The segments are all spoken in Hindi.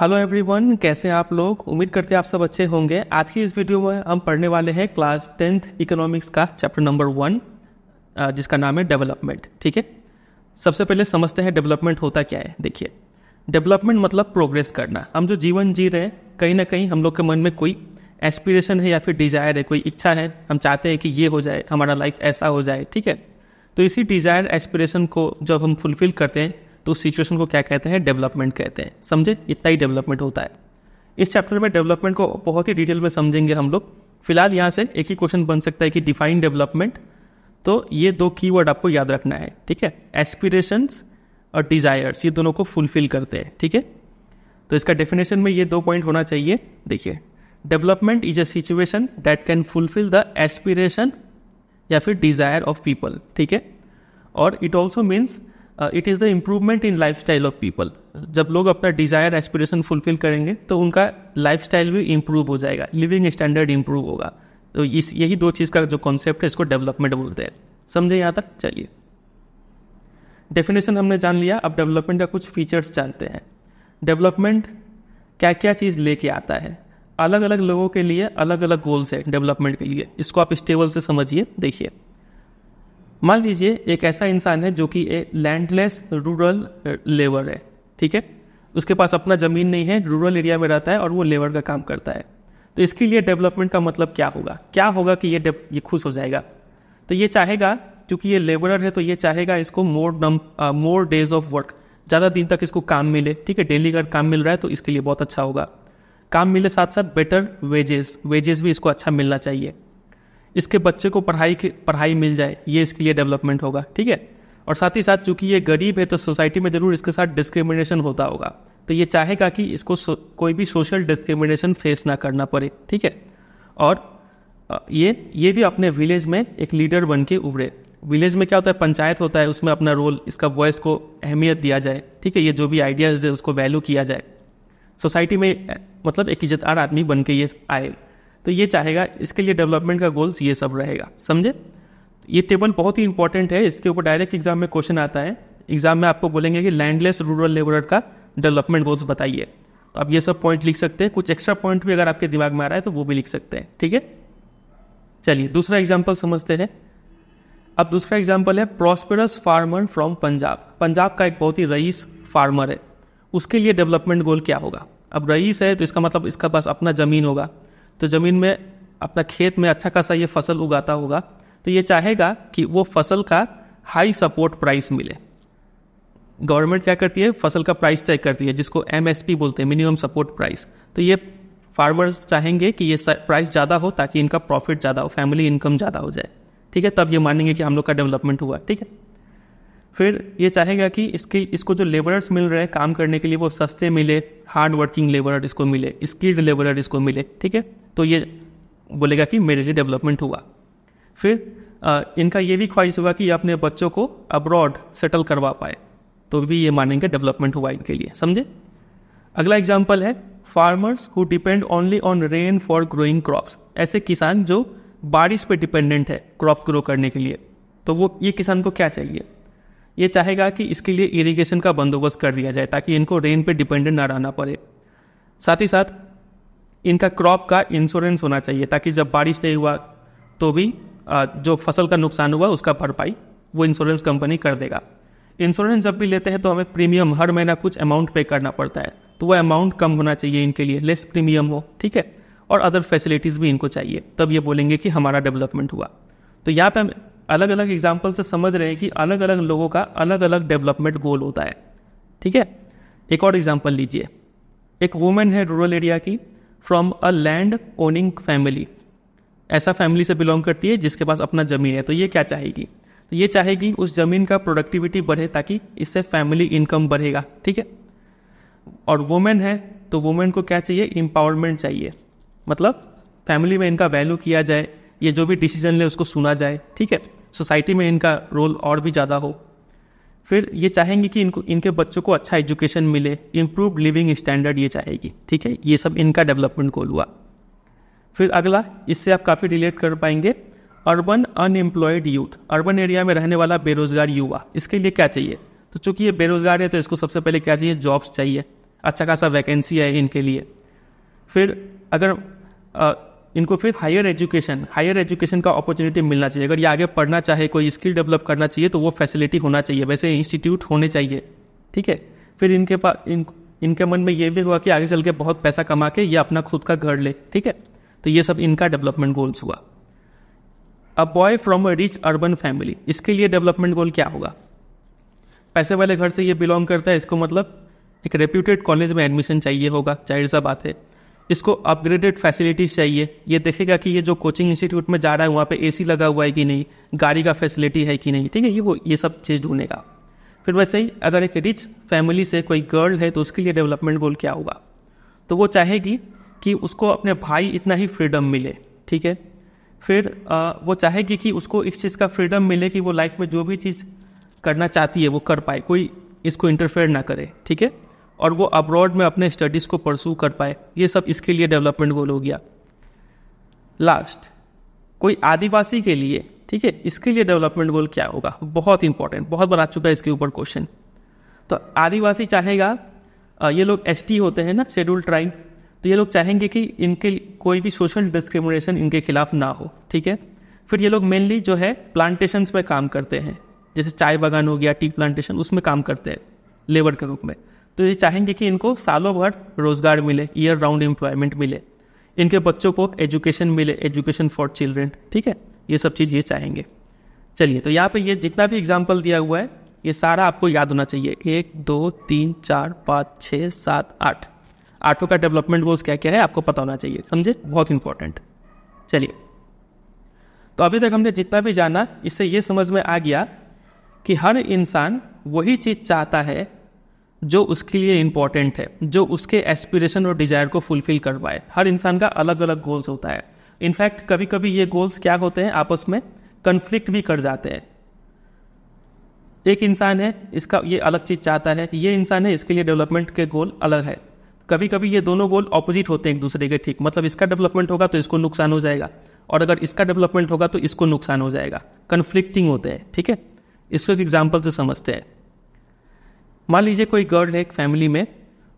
हेलो एवरीवन कैसे आप लोग उम्मीद करते हैं आप सब अच्छे होंगे आज की इस वीडियो में हम पढ़ने वाले हैं क्लास टेंथ इकोनॉमिक्स का चैप्टर नंबर वन जिसका नाम है डेवलपमेंट ठीक है सबसे पहले समझते हैं डेवलपमेंट होता क्या है देखिए डेवलपमेंट मतलब प्रोग्रेस करना हम जो जीवन जी रहे हैं कहीं ना कहीं हम लोग के मन में कोई एस्पिरेशन है या फिर डिज़ायर है कोई इच्छा है हम चाहते हैं कि ये हो जाए हमारा लाइफ ऐसा हो जाए ठीक है तो इसी डिज़ायर एस्पिरेशन को जब हम फुलफ़िल करते हैं तो उस सिचुएशन को क्या कहते हैं डेवलपमेंट कहते हैं समझे इतना ही डेवलपमेंट होता है इस चैप्टर में डेवलपमेंट को बहुत ही डिटेल में समझेंगे हम लोग फिलहाल यहाँ से एक ही क्वेश्चन बन सकता है कि डिफाइन डेवलपमेंट तो ये दो की आपको याद रखना है ठीक है एस्पिरेशंस और डिज़ायर्स ये दोनों को फुलफिल करते हैं ठीक है तो इसका डेफिनेशन में ये दो पॉइंट होना चाहिए देखिए development is a situation that can fulfil the aspiration या फिर डिज़ायर ऑफ पीपल ठीक है और it also means it is the improvement in life style of people जब लोग अपना डिज़ायर एस्पिरेशन फुलफिल करेंगे तो उनका लाइफ स्टाइल भी इम्प्रूव हो जाएगा लिविंग स्टैंडर्ड इम्प्रूव होगा तो इस यही दो चीज़ का जो कॉन्सेप्ट है इसको डेवलपमेंट बोलते हैं समझे यहाँ तक चलिए डेफिनेशन हमने जान लिया अब डेवलपमेंट का कुछ फीचर्स जानते हैं डेवलपमेंट क्या क्या चीज़ लेके आता है अलग अलग लोगों के लिए अलग अलग गोल्स है डेवलपमेंट के लिए इसको आप स्टेबल से समझिए देखिए मान लीजिए एक ऐसा इंसान है जो कि ए लैंडलेस रूरल लेबर है ठीक है उसके पास अपना ज़मीन नहीं है रूरल एरिया में रहता है और वो लेबर का काम करता है तो इसके लिए डेवलपमेंट का मतलब क्या होगा क्या होगा कि ये ये खुश हो जाएगा तो ये चाहेगा क्योंकि ये लेबरर है तो ये चाहेगा इसको मोर नम मोर डेज ऑफ वर्क ज़्यादा दिन तक इसको काम मिले ठीक है डेली अगर काम मिल रहा है तो इसके लिए बहुत अच्छा होगा काम मिले साथ साथ बेटर वेजेस वेजेस भी इसको अच्छा मिलना चाहिए इसके बच्चे को पढ़ाई की पढ़ाई मिल जाए ये इसके लिए डेवलपमेंट होगा ठीक है और साथ ही साथ चूंकि ये गरीब है तो सोसाइटी में ज़रूर इसके साथ डिस्क्रिमिनेशन होता होगा तो ये चाहेगा कि इसको कोई भी सोशल डिस्क्रिमिनेशन फेस ना करना पड़े ठीक है और ये ये भी अपने विलेज में एक लीडर बन के उभरे विलेज में क्या होता है पंचायत होता है उसमें अपना रोल इसका वॉइस को अहमियत दिया जाए ठीक है ये जो भी आइडियाज़ है उसको वैल्यू किया जाए सोसाइटी में मतलब एक इज्जतदार आदमी बन के ये आए तो ये चाहेगा इसके लिए डेवलपमेंट का गोल्स ये सब रहेगा समझे ये टेबल बहुत ही इंपॉर्टेंट है इसके ऊपर डायरेक्ट एग्जाम में क्वेश्चन आता है एग्जाम में आपको बोलेंगे कि लैंडलेस रूरल लेबर का डेवलपमेंट गोल्स बताइए तो आप ये सब पॉइंट लिख सकते हैं कुछ एक्स्ट्रा पॉइंट भी अगर आपके दिमाग में आ रहा है तो वो भी लिख सकते हैं ठीक है चलिए दूसरा एग्जाम्पल समझते हैं अब दूसरा एग्जाम्पल है prosperous farmer from Punjab Punjab का एक बहुत ही रईस फार्मर है उसके लिए डेवलपमेंट गोल क्या होगा अब रईस है तो इसका मतलब इसका पास अपना ज़मीन होगा तो ज़मीन में अपना खेत में अच्छा खासा ये फसल उगाता होगा तो ये चाहेगा कि वो फसल का हाई सपोर्ट प्राइस मिले गवर्नमेंट क्या करती है फसल का प्राइस तय करती है जिसको एम बोलते हैं मिनिमम सपोर्ट प्राइस तो ये फार्मर्स चाहेंगे कि ये प्राइस ज़्यादा हो ताकि इनका प्रॉफिट ज़्यादा हो फैमिली इनकम ज़्यादा हो जाए ठीक है तब ये मानेंगे कि हम लोग का डेवलपमेंट हुआ ठीक है फिर ये चाहेगा कि इसके इसको जो लेबरर्स मिल रहे हैं काम करने के लिए वो सस्ते मिले हार्ड वर्किंग लेबरर इसको मिले स्किल्ड लेबरर इसको मिले ठीक है तो ये बोलेगा कि मेरे लिए डेवलपमेंट हुआ फिर आ, इनका ये भी ख्वाहिश होगा कि अपने बच्चों को अब्रॉड सेटल करवा पाए तो भी ये मानेंगे डेवलपमेंट हुआ इनके लिए समझे अगला एग्जाम्पल है farmers who depend only on rain for growing crops ऐसे किसान जो बारिश पे डिपेंडेंट है क्रॉप्स ग्रो करने के लिए तो वो ये किसान को क्या चाहिए ये चाहेगा कि इसके लिए इरीगेशन का बंदोबस्त कर दिया जाए ताकि इनको रेन पर डिपेंडेंट ना रहना पड़े साथ ही साथ इनका क्रॉप का इंश्योरेंस होना चाहिए ताकि जब बारिश नहीं हुआ तो भी जो फसल का नुकसान हुआ उसका भरपाई वो इंश्योरेंस कंपनी कर देगा इंश्योरेंस जब भी लेते हैं तो हमें प्रीमियम हर महीना कुछ अमाउंट पे करना पड़ता है तो वह अमाउंट कम होना चाहिए इनके लिए लेस प्रीमियम हो ठीक है और अदर फैसिलिटीज़ भी इनको चाहिए तब ये बोलेंगे कि हमारा डेवलपमेंट हुआ तो यहाँ पे अलग अलग एग्जाम्पल से समझ रहे हैं कि अलग अलग लोगों का अलग अलग डेवलपमेंट गोल होता है ठीक है एक और एग्जाम्पल लीजिए एक वुमेन है रूरल एरिया की from a land owning family ऐसा फैमिली से बिलोंग करती है जिसके पास अपना ज़मीन है तो ये क्या चाहेगी तो ये चाहेगी उस ज़मीन का प्रोडक्टिविटी बढ़े ताकि इससे फैमिली इनकम बढ़ेगा ठीक है और वुमेन है तो वुमेन को क्या चाहिए इम्पावरमेंट चाहिए मतलब फैमिली में इनका वैल्यू किया जाए ये जो भी डिसीजन ले उसको सुना जाए ठीक है सोसाइटी में इनका रोल और भी ज़्यादा हो फिर ये चाहेंगे कि इनको इनके बच्चों को अच्छा एजुकेशन मिले इम्प्रूव लिविंग स्टैंडर्ड ये चाहेगी ठीक है ये सब इनका डेवलपमेंट गोल हुआ फिर अगला इससे आप काफ़ी रिलेट कर पाएंगे urban unemployed youth urban area में रहने वाला बेरोजगार युवा इसके लिए क्या चाहिए तो चूंकि ये बेरोजगार है तो इसको सबसे पहले क्या चाहिए जॉब्स चाहिए अच्छा खासा वैकेंसी है इनके लिए फिर अगर इनको फिर हायर एजुकेशन हायर एजुकेशन का अपॉर्चुनिटी मिलना चाहिए अगर ये आगे पढ़ना चाहे कोई स्किल डेवलप करना चाहिए तो वो फैसिलिटी होना चाहिए वैसे इंस्टीट्यूट होने चाहिए ठीक है फिर इनके पास इन इनके मन में ये भी हुआ कि आगे चल के बहुत पैसा कमा के ये अपना खुद का घर ले ठीक है तो ये सब इनका डेवलपमेंट गोल्स हुआ a boy from a rich urban family इसके लिए डेवलपमेंट गोल क्या होगा पैसे वाले घर से ये बिलोंग करता है इसको मतलब एक रेप्यूटेड कॉलेज में एडमिशन चाहिए होगा जाहिर सा बात है इसको अपग्रेडेड फैसिलिटीज चाहिए ये देखेगा कि ये जो कोचिंग इंस्टीट्यूट में जा रहा है वहाँ पे एसी लगा हुआ है कि नहीं गाड़ी का फैसिलिटी है कि नहीं ठीक है ये वो ये सब चीज़ ढूंढेगा फिर वैसे ही अगर एक रिच फैमिली से कोई गर्ल है तो उसके लिए डेवलपमेंट गोल क्या होगा तो वो चाहेगी कि उसको अपने भाई इतना ही फ्रीडम मिले ठीक है फिर आ, वो चाहेगी कि उसको इस चीज़ का फ्रीडम मिले कि वो लाइफ में जो भी चीज़ करना चाहती है वो कर पाए कोई इसको इंटरफेयर ना करे ठीक है और वो अब्रॉड में अपने स्टडीज़ को परसू कर पाए ये सब इसके लिए डेवलपमेंट गोल हो गया लास्ट कोई आदिवासी के लिए ठीक है इसके लिए डेवलपमेंट गोल क्या होगा बहुत इंपॉर्टेंट बहुत बना चुका है इसके ऊपर क्वेश्चन तो आदिवासी चाहेगा ये लोग एस होते हैं ना शेड्यूल ट्राइब तो ये लोग चाहेंगे कि इनके कोई भी सोशल डिस्क्रिमिनेशन इनके खिलाफ ना हो ठीक है फिर ये लोग मेनली जो है प्लांटेशंस में काम करते हैं जैसे चाय बागान हो गया टी प्लांटेशन उसमें काम करते हैं लेबर के रूप में तो ये चाहेंगे कि इनको सालों भर रोज़गार मिले ईयर राउंड एम्प्लॉयमेंट मिले इनके बच्चों को एजुकेशन मिले एजुकेशन फॉर चिल्ड्रेन ठीक है ये सब चीज़ ये चाहेंगे चलिए तो यहाँ पे ये जितना भी एग्जाम्पल दिया हुआ है ये सारा आपको याद होना चाहिए एक दो तीन चार पाँच छः सात आठ आठों का डेवलपमेंट गोल्स क्या क्या है आपको पता होना चाहिए समझे बहुत इंपॉर्टेंट चलिए तो अभी तक हमने जितना भी जाना इससे ये समझ में आ गया कि हर इंसान वही चीज़ चाहता है जो उसके लिए इम्पॉर्टेंट है जो उसके एस्पिरेशन और डिज़ायर को फुलफिल कर पाए हर इंसान का अलग अलग गोल्स होता है इनफैक्ट कभी कभी ये गोल्स क्या होते हैं आपस में कन्फ्लिक्ट भी कर जाते हैं एक इंसान है इसका ये अलग चीज़ चाहता है ये इंसान है इसके लिए डेवलपमेंट के गोल अलग है कभी कभी ये दोनों गोल ऑपोजिट होते हैं एक दूसरे के ठीक मतलब इसका डेवलपमेंट होगा तो इसको नुकसान हो जाएगा और अगर इसका डेवलपमेंट होगा तो इसको नुकसान हो जाएगा कन्फ्लिक्टिंग होते हैं ठीक है इसको एक एग्जाम्पल से समझते हैं मान लीजिए कोई गर्ल है एक फैमिली में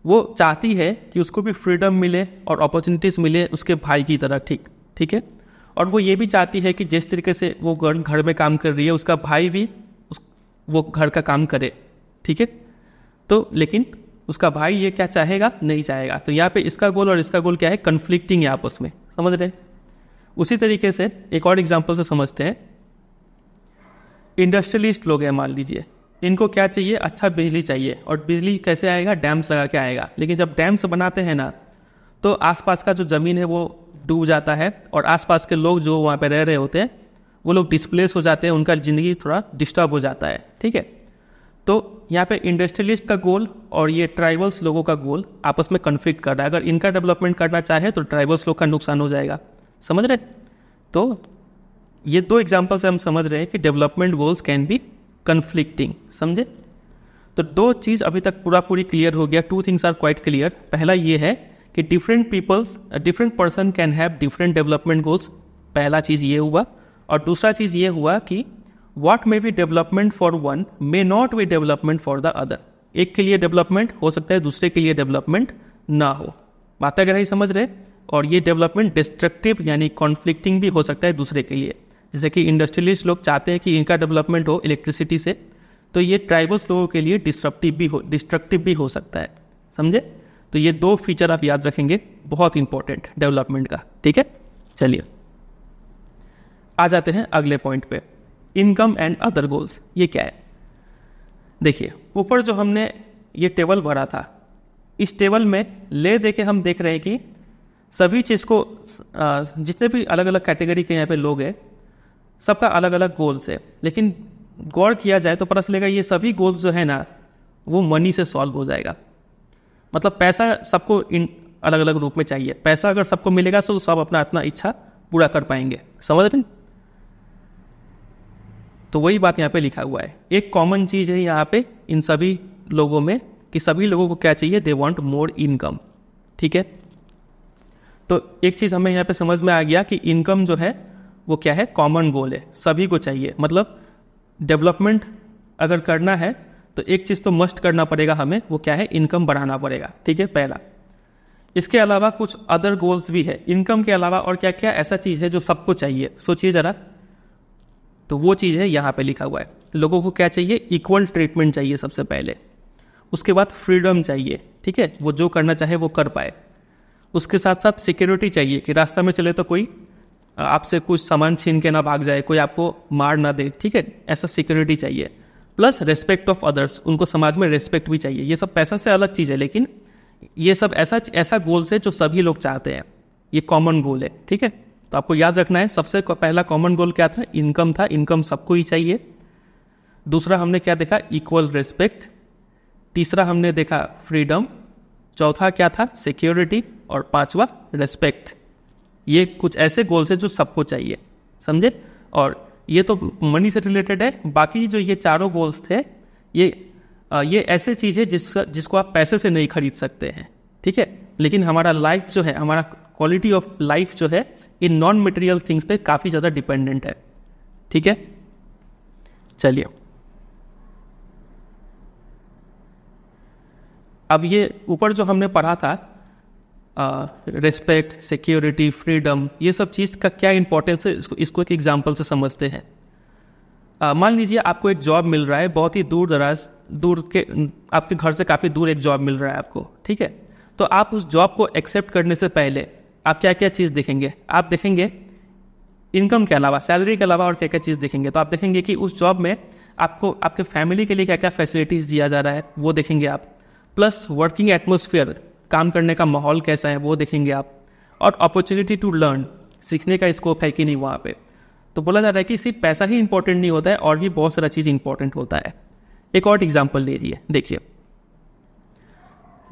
वो चाहती है कि उसको भी फ्रीडम मिले और अपॉर्चुनिटीज़ मिले उसके भाई की तरह ठीक ठीक है और वो ये भी चाहती है कि जिस तरीके से वो गर्ल घर में काम कर रही है उसका भाई भी उस वो घर का काम करे ठीक है तो लेकिन उसका भाई ये क्या चाहेगा नहीं चाहेगा तो यहाँ पे इसका गोल और इसका गोल क्या है कन्फ्लिक्टिंग है आपस में समझ रहे उसी तरीके से एक और एग्जाम्पल से समझते हैं इंडस्ट्रियलिस्ट लोग हैं मान लीजिए इनको क्या चाहिए अच्छा बिजली चाहिए और बिजली कैसे आएगा डैम्स लगा के आएगा लेकिन जब डैम्स बनाते हैं ना तो आसपास का जो ज़मीन है वो डूब जाता है और आसपास के लोग जो वहाँ पर रह रहे होते हैं वो लोग डिस्प्लेस हो जाते हैं उनका ज़िंदगी थोड़ा डिस्टर्ब हो जाता है ठीक है तो यहाँ पे इंडस्ट्रियलिस्ट का गोल और ये ट्राइबल्स लोगों का गोल आपस में कन्फ्लिक्ट कर रहा है अगर इनका डेवलपमेंट करना चाहे तो ट्राइबल्स लोग का नुकसान हो जाएगा समझ रहे तो ये दो एग्ज़ाम्पल्स हम समझ रहे हैं कि development goals can be conflicting समझे तो दो चीज़ अभी तक पूरा पूरी क्लियर हो गया two things are quite clear पहला ये है कि different peoples different person can have different development goals पहला चीज़ ये हुआ और दूसरा चीज़ ये हुआ कि what may be development for one may not be development for the other एक के लिए डेवलपमेंट हो सकता है दूसरे के लिए डेवलपमेंट ना हो बातें अगर नहीं समझ रहे और ये डेवलपमेंट डिस्ट्रक्टिव यानी कॉन्फ्लिक्टिंग भी हो सकता है दूसरे के लिए जैसे कि इंडस्ट्रियलिस्ट लोग चाहते हैं कि इनका डेवलपमेंट हो इलेक्ट्रिसिटी से तो ये ट्राइबल्स लोगों के लिए डिस्ट्रप्टिव भी हो डिस्ट्रक्टिव भी हो सकता है समझे तो ये दो फीचर आप याद रखेंगे बहुत इंपॉर्टेंट डेवलपमेंट का ठीक है चलिए आ जाते हैं अगले पॉइंट पे इनकम एंड अदर गोल्स ये क्या है देखिए ऊपर जो हमने ये टेबल भरा था इस टेबल में ले दे के हम देख रहे हैं कि सभी चीज़ को जितने भी अलग अलग कैटेगरी के यहाँ पे लोग हैं सबका अलग अलग गोल्स है लेकिन गौर किया जाए तो पता चलेगा ये सभी गोल्स जो है ना वो मनी से सॉल्व हो जाएगा मतलब पैसा सबको इन अलग अलग रूप में चाहिए पैसा अगर सबको मिलेगा तो सब अपना अपना इच्छा पूरा कर पाएंगे समझ रहे तो वही बात यहाँ पे लिखा हुआ है एक कॉमन चीज़ है यहाँ पे इन सभी लोगों में कि सभी लोगों को क्या चाहिए दे वॉन्ट मोर इनकम ठीक है तो एक चीज़ हमें यहाँ पे समझ में आ गया कि इनकम जो है वो क्या है कॉमन गोल है सभी को चाहिए मतलब डेवलपमेंट अगर करना है तो एक चीज़ तो मस्ट करना पड़ेगा हमें वो क्या है इनकम बढ़ाना पड़ेगा ठीक है पहला इसके अलावा कुछ अदर गोल्स भी है इनकम के अलावा और क्या क्या ऐसा चीज़ है जो सबको चाहिए सोचिए ज़रा तो वो चीज़ है यहाँ पे लिखा हुआ है लोगों को क्या चाहिए इक्वल ट्रीटमेंट चाहिए सबसे पहले उसके बाद फ्रीडम चाहिए ठीक है वो जो करना चाहे वो कर पाए उसके साथ साथ सिक्योरिटी चाहिए कि रास्ता में चले तो कोई आपसे कुछ सामान छीन के ना भाग जाए कोई आपको मार ना दे ठीक है ऐसा सिक्योरिटी चाहिए प्लस रेस्पेक्ट ऑफ अदर्स उनको समाज में रेस्पेक्ट भी चाहिए ये सब पैसा से अलग चीज़ है लेकिन ये सब ऐसा ऐसा गोल्स है जो सभी लोग चाहते हैं ये कॉमन गोल है ठीक है तो आपको याद रखना है सबसे पहला कॉमन गोल क्या था इनकम था इनकम सबको ही चाहिए दूसरा हमने क्या देखा इक्वल रेस्पेक्ट तीसरा हमने देखा फ्रीडम चौथा क्या था सिक्योरिटी और पांचवा रेस्पेक्ट ये कुछ ऐसे गोल्स है जो सबको चाहिए समझे और ये तो मनी से रिलेटेड है बाकी जो ये चारों गोल्स थे ये ये ऐसे चीज़ है जिस जिसको आप पैसे से नहीं खरीद सकते हैं ठीक है लेकिन हमारा लाइफ जो है हमारा क्वालिटी ऑफ लाइफ जो है इन नॉन मटेरियल थिंग्स पे काफ़ी ज़्यादा डिपेंडेंट है ठीक है चलिए अब ये ऊपर जो हमने पढ़ा था रेस्पेक्ट सिक्योरिटी फ्रीडम ये सब चीज़ का क्या इंपॉर्टेंस है इसको इसको एक एग्जाम्पल से समझते हैं uh, मान लीजिए आपको एक जॉब मिल रहा है बहुत ही दूर दराज दूर के आपके घर से काफ़ी दूर एक जॉब मिल रहा है आपको ठीक है तो आप उस जॉब को एक्सेप्ट करने से पहले आप क्या क्या चीज़ देखेंगे आप देखेंगे इनकम के अलावा सैलरी के अलावा और क्या क्या चीज़ देखेंगे तो आप देखेंगे कि उस जॉब में आपको आपके फैमिली के लिए क्या क्या फैसिलिटीज़ दिया जा रहा है वो देखेंगे आप प्लस वर्किंग एटमोसफियर काम करने का माहौल कैसा है वो देखेंगे आप और अपॉर्चुनिटी टू लर्न सीखने का स्कोप है कि नहीं वहाँ पे तो बोला जा रहा है कि सिर्फ पैसा ही इंपॉर्टेंट नहीं होता है और भी बहुत सारा चीज़ इंपॉर्टेंट होता है एक और एग्जाम्पल लीजिए देखिए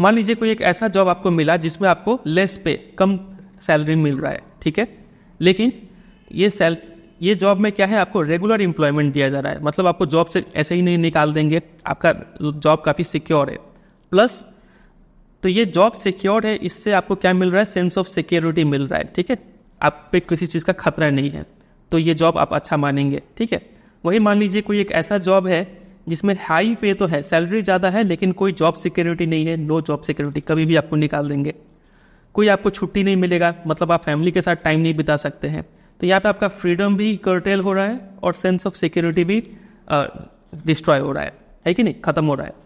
मान लीजिए कोई एक ऐसा जॉब आपको मिला जिसमें आपको लेस पे कम सैलरी मिल रहा है ठीक है लेकिन ये सैल ये जॉब में क्या है आपको रेगुलर एम्प्लॉयमेंट दिया जा रहा है मतलब आपको जॉब से ऐसे ही नहीं निकाल देंगे आपका जॉब काफ़ी सिक्योर है प्लस तो ये जॉब सिक्योर है इससे आपको क्या मिल रहा है सेंस ऑफ सिक्योरिटी मिल रहा है ठीक है आप पे किसी चीज़ का खतरा नहीं है तो ये जॉब आप अच्छा मानेंगे ठीक है वही मान लीजिए कोई एक ऐसा जॉब है जिसमें हाई पे तो है सैलरी ज़्यादा है लेकिन कोई जॉब सिक्योरिटी नहीं है नो जॉब सिक्योरिटी कभी भी आपको निकाल देंगे कोई आपको छुट्टी नहीं मिलेगा मतलब आप फैमिली के साथ टाइम नहीं बिता सकते हैं तो यहाँ पे आपका फ्रीडम भी कर्टेल हो रहा है और सेंस ऑफ सिक्योरिटी भी डिस्ट्रॉय हो रहा है है कि नहीं ख़त्म हो रहा है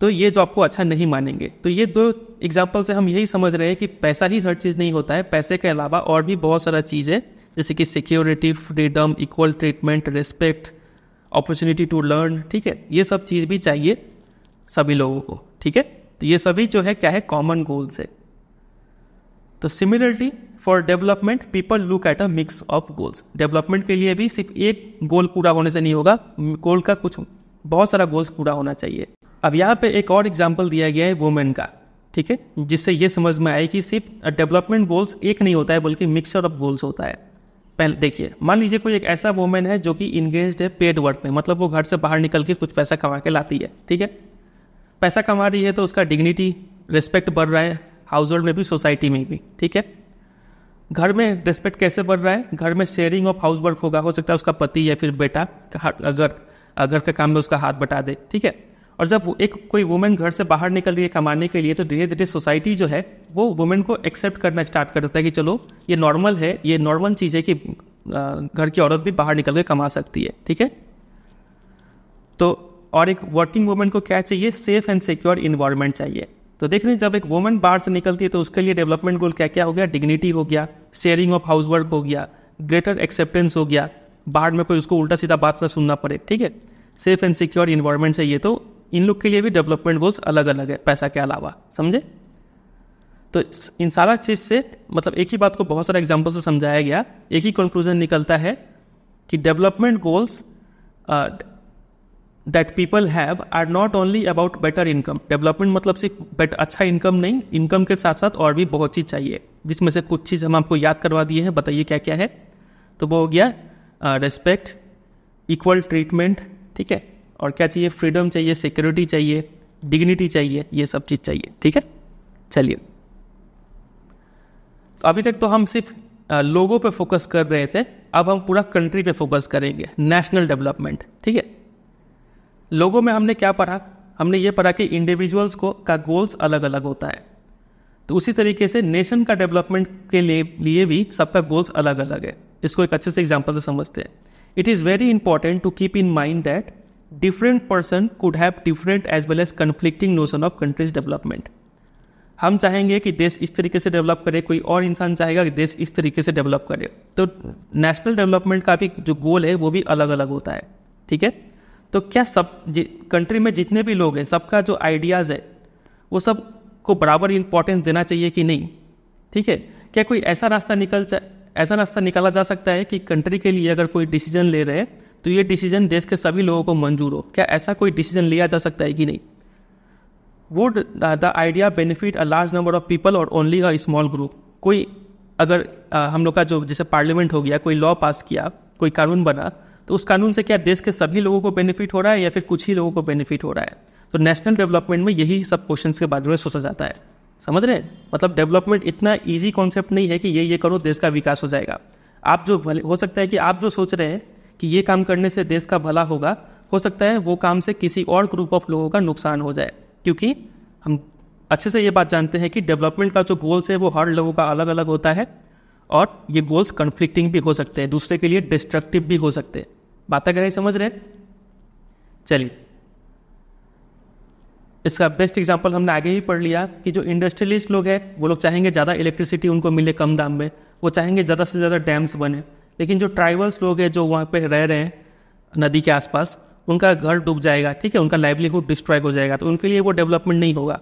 तो ये जॉब को अच्छा नहीं मानेंगे तो ये दो एग्जाम्पल से हम यही समझ रहे हैं कि पैसा ही हर चीज़ नहीं होता है पैसे के अलावा और भी बहुत सारा चीज़ है जैसे कि security freedom equal treatment respect opportunity to learn ठीक है ये सब चीज़ भी चाहिए सभी लोगों को ठीक है तो ये सभी जो है क्या है कॉमन गोल्स है तो similarly for development people look at a mix of goals development के लिए भी सिर्फ एक गोल पूरा होने से नहीं होगा गोल का कुछ बहुत सारा गोल्स पूरा होना चाहिए अब यहाँ पे एक और एग्जाम्पल दिया गया है वुमेन का ठीक है जिससे ये समझ में आए कि सिर्फ डेवलपमेंट गोल्स एक नहीं होता है बल्कि मिक्सचर ऑफ गोल्स होता है पहले देखिए मान लीजिए कोई एक ऐसा वुमेन है जो कि इंगेज है पेड वर्क में मतलब वो घर से बाहर निकल के कुछ पैसा कमा के लाती है ठीक है पैसा कमा रही है तो उसका डिग्निटी रिस्पेक्ट बढ़ रहा है हाउस होल्ड में भी सोसाइटी में भी ठीक है घर में रिस्पेक्ट कैसे बढ़ रहा है घर में शेयरिंग ऑफ हाउस वर्क होगा हो सकता है उसका पति या फिर बेटा घर अगर का काम में उसका हाथ बटा दे ठीक है और जब एक कोई वुमेन घर से बाहर निकल रही है कमाने के लिए तो धीरे धीरे सोसाइटी जो है वो वुमेन को एक्सेप्ट करना स्टार्ट कर देता है कि चलो ये नॉर्मल है ये नॉर्मल चीज़ है कि घर की औरत भी बाहर निकल के कमा सकती है ठीक है तो और एक वर्किंग वुमेन को क्या चाहिए सेफ एंड सिक्योर इन्वायरमेंट चाहिए तो देख लीजिए जब एक वुमेन बाहर से निकलती है तो उसके लिए डेवलपमेंट गोल क्या क्या हो गया डिग्निटी हो गया शेयरिंग ऑफ हाउस वर्क हो गया ग्रेटर एक्सेप्टेंस हो गया बाहर में कोई उसको उल्टा सीधा बात ना सुनना पड़े ठीक है सेफ एंड सिक्योर इन्वायरमेंट चाहिए तो इन लोग के लिए भी डेवलपमेंट गोल्स अलग अलग है पैसा के अलावा समझे तो इन सारा चीज़ से मतलब एक ही बात को बहुत सारे एग्जाम्पल से समझाया गया एक ही कंक्लूजन निकलता है कि development goals that people have are not only about better income development मतलब सिर्फ बेट अच्छा इनकम नहीं इनकम के साथ साथ और भी बहुत चीज़ चाहिए जिसमें से कुछ चीज़ हम आपको याद करवा दिए हैं बताइए क्या क्या है तो वो हो गया रेस्पेक्ट इक्वल ट्रीटमेंट ठीक है और क्या चाहिए फ्रीडम चाहिए सिक्योरिटी चाहिए डिग्निटी चाहिए ये सब चीज़ चाहिए ठीक है चलिए तो अभी तक तो हम सिर्फ लोगों पे फोकस कर रहे थे अब हम पूरा कंट्री पे फोकस करेंगे नेशनल डेवलपमेंट ठीक है लोगों में हमने क्या पढ़ा हमने ये पढ़ा कि इंडिविजुअल्स को का गोल्स अलग अलग होता है तो उसी तरीके से नेशन का डेवलपमेंट के लिए लिए भी सबका गोल्स अलग अलग है इसको एक अच्छे से एग्जाम्पल से समझते हैं it is very important to keep in mind that different person could have different as well as conflicting notion of countries development हम चाहेंगे कि देश इस तरीके से डेवलप करे कोई और इंसान चाहेगा कि देश इस तरीके से डेवलप करे तो नेशनल डेवलपमेंट का भी जो गोल है वो भी अलग अलग होता है ठीक है तो क्या सब कंट्री में जितने भी लोग हैं सबका जो आइडियाज़ है वो सब को बराबर इंपॉर्टेंस देना चाहिए कि नहीं ठीक है क्या कोई ऐसा रास्ता निकल ऐसा रास्ता निकाला जा सकता है कि कंट्री के लिए अगर कोई डिसीजन ले रहे हैं तो ये डिसीजन देश के सभी लोगों को मंजूर हो क्या ऐसा कोई डिसीजन लिया जा सकता है कि नहीं would the idea benefit a large number of people और ओनली अ स्मॉल ग्रुप कोई अगर आ, हम लोग का जो जैसे पार्लियामेंट हो गया कोई लॉ पास किया कोई कानून बना तो उस कानून से क्या देश के सभी लोगों को बेनिफिट हो रहा है या फिर कुछ ही लोगों को बेनिफिट हो रहा है तो नेशनल डेवलपमेंट में यही सब क्वेश्चन के बारे में सोचा जाता है समझ रहे हैं मतलब डेवलपमेंट इतना ईजी कॉन्सेप्ट नहीं है कि ये ये करो देश का विकास हो जाएगा आप जो हो सकता है कि आप जो सोच रहे हैं कि ये काम करने से देश का भला होगा हो सकता है वो काम से किसी और ग्रुप ऑफ लोगों का नुकसान हो जाए क्योंकि हम अच्छे से ये बात जानते हैं कि डेवलपमेंट का जो गोल्स है वो हर लोगों का अलग अलग होता है और ये गोल्स कन्फ्लिक्टिंग भी हो सकते हैं दूसरे के लिए डिस्ट्रक्टिव भी हो सकते हैं बात अगर नहीं समझ रहे चलिए इसका बेस्ट एग्जाम्पल हमने आगे ही पढ़ लिया कि जो इंडस्ट्रियलिस्ट लोग हैं वो लोग चाहेंगे ज़्यादा इलेक्ट्रिसिटी उनको मिले कम दाम में वो चाहेंगे ज़्यादा से ज़्यादा डैम्स बने लेकिन जो ट्राइबल्स लोग हैं जो वहाँ पे रह रहे हैं नदी के आसपास उनका घर डूब जाएगा ठीक है उनका लाइवलीहुड डिस्ट्रॉय हो जाएगा तो उनके लिए वो डेवलपमेंट नहीं होगा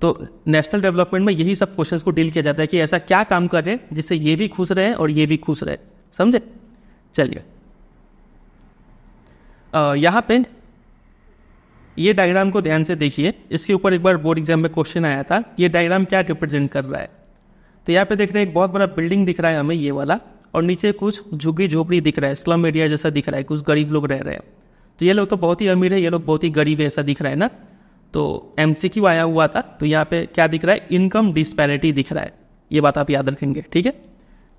तो नेशनल डेवलपमेंट में यही सब क्वेश्चंस को डील किया जाता है कि ऐसा क्या काम कर रहे हैं जिससे ये भी खुश रहे और ये भी खुश रहे समझे चलिए यहाँ पे ये डायग्राम को ध्यान से देखिए इसके ऊपर एक बार बोर्ड एग्जाम में क्वेश्चन आया था ये डायग्राम क्या रिप्रेजेंट कर रहा है तो यहाँ पे देख रहे हैं एक बहुत बड़ा बिल्डिंग दिख रहा है हमें ये वाला और नीचे कुछ झुग्गी झोपड़ी दिख रहा है स्लम एरिया जैसा दिख रहा है कुछ गरीब लोग रह रहे हैं तो ये लोग तो बहुत ही अमीर है ये लोग बहुत ही गरीब है ऐसा दिख रहा है ना तो एम आया हुआ था तो यहाँ पे क्या दिख रहा है इनकम डिस्पैरिटी दिख रहा है ये बात आप याद रखेंगे ठीक है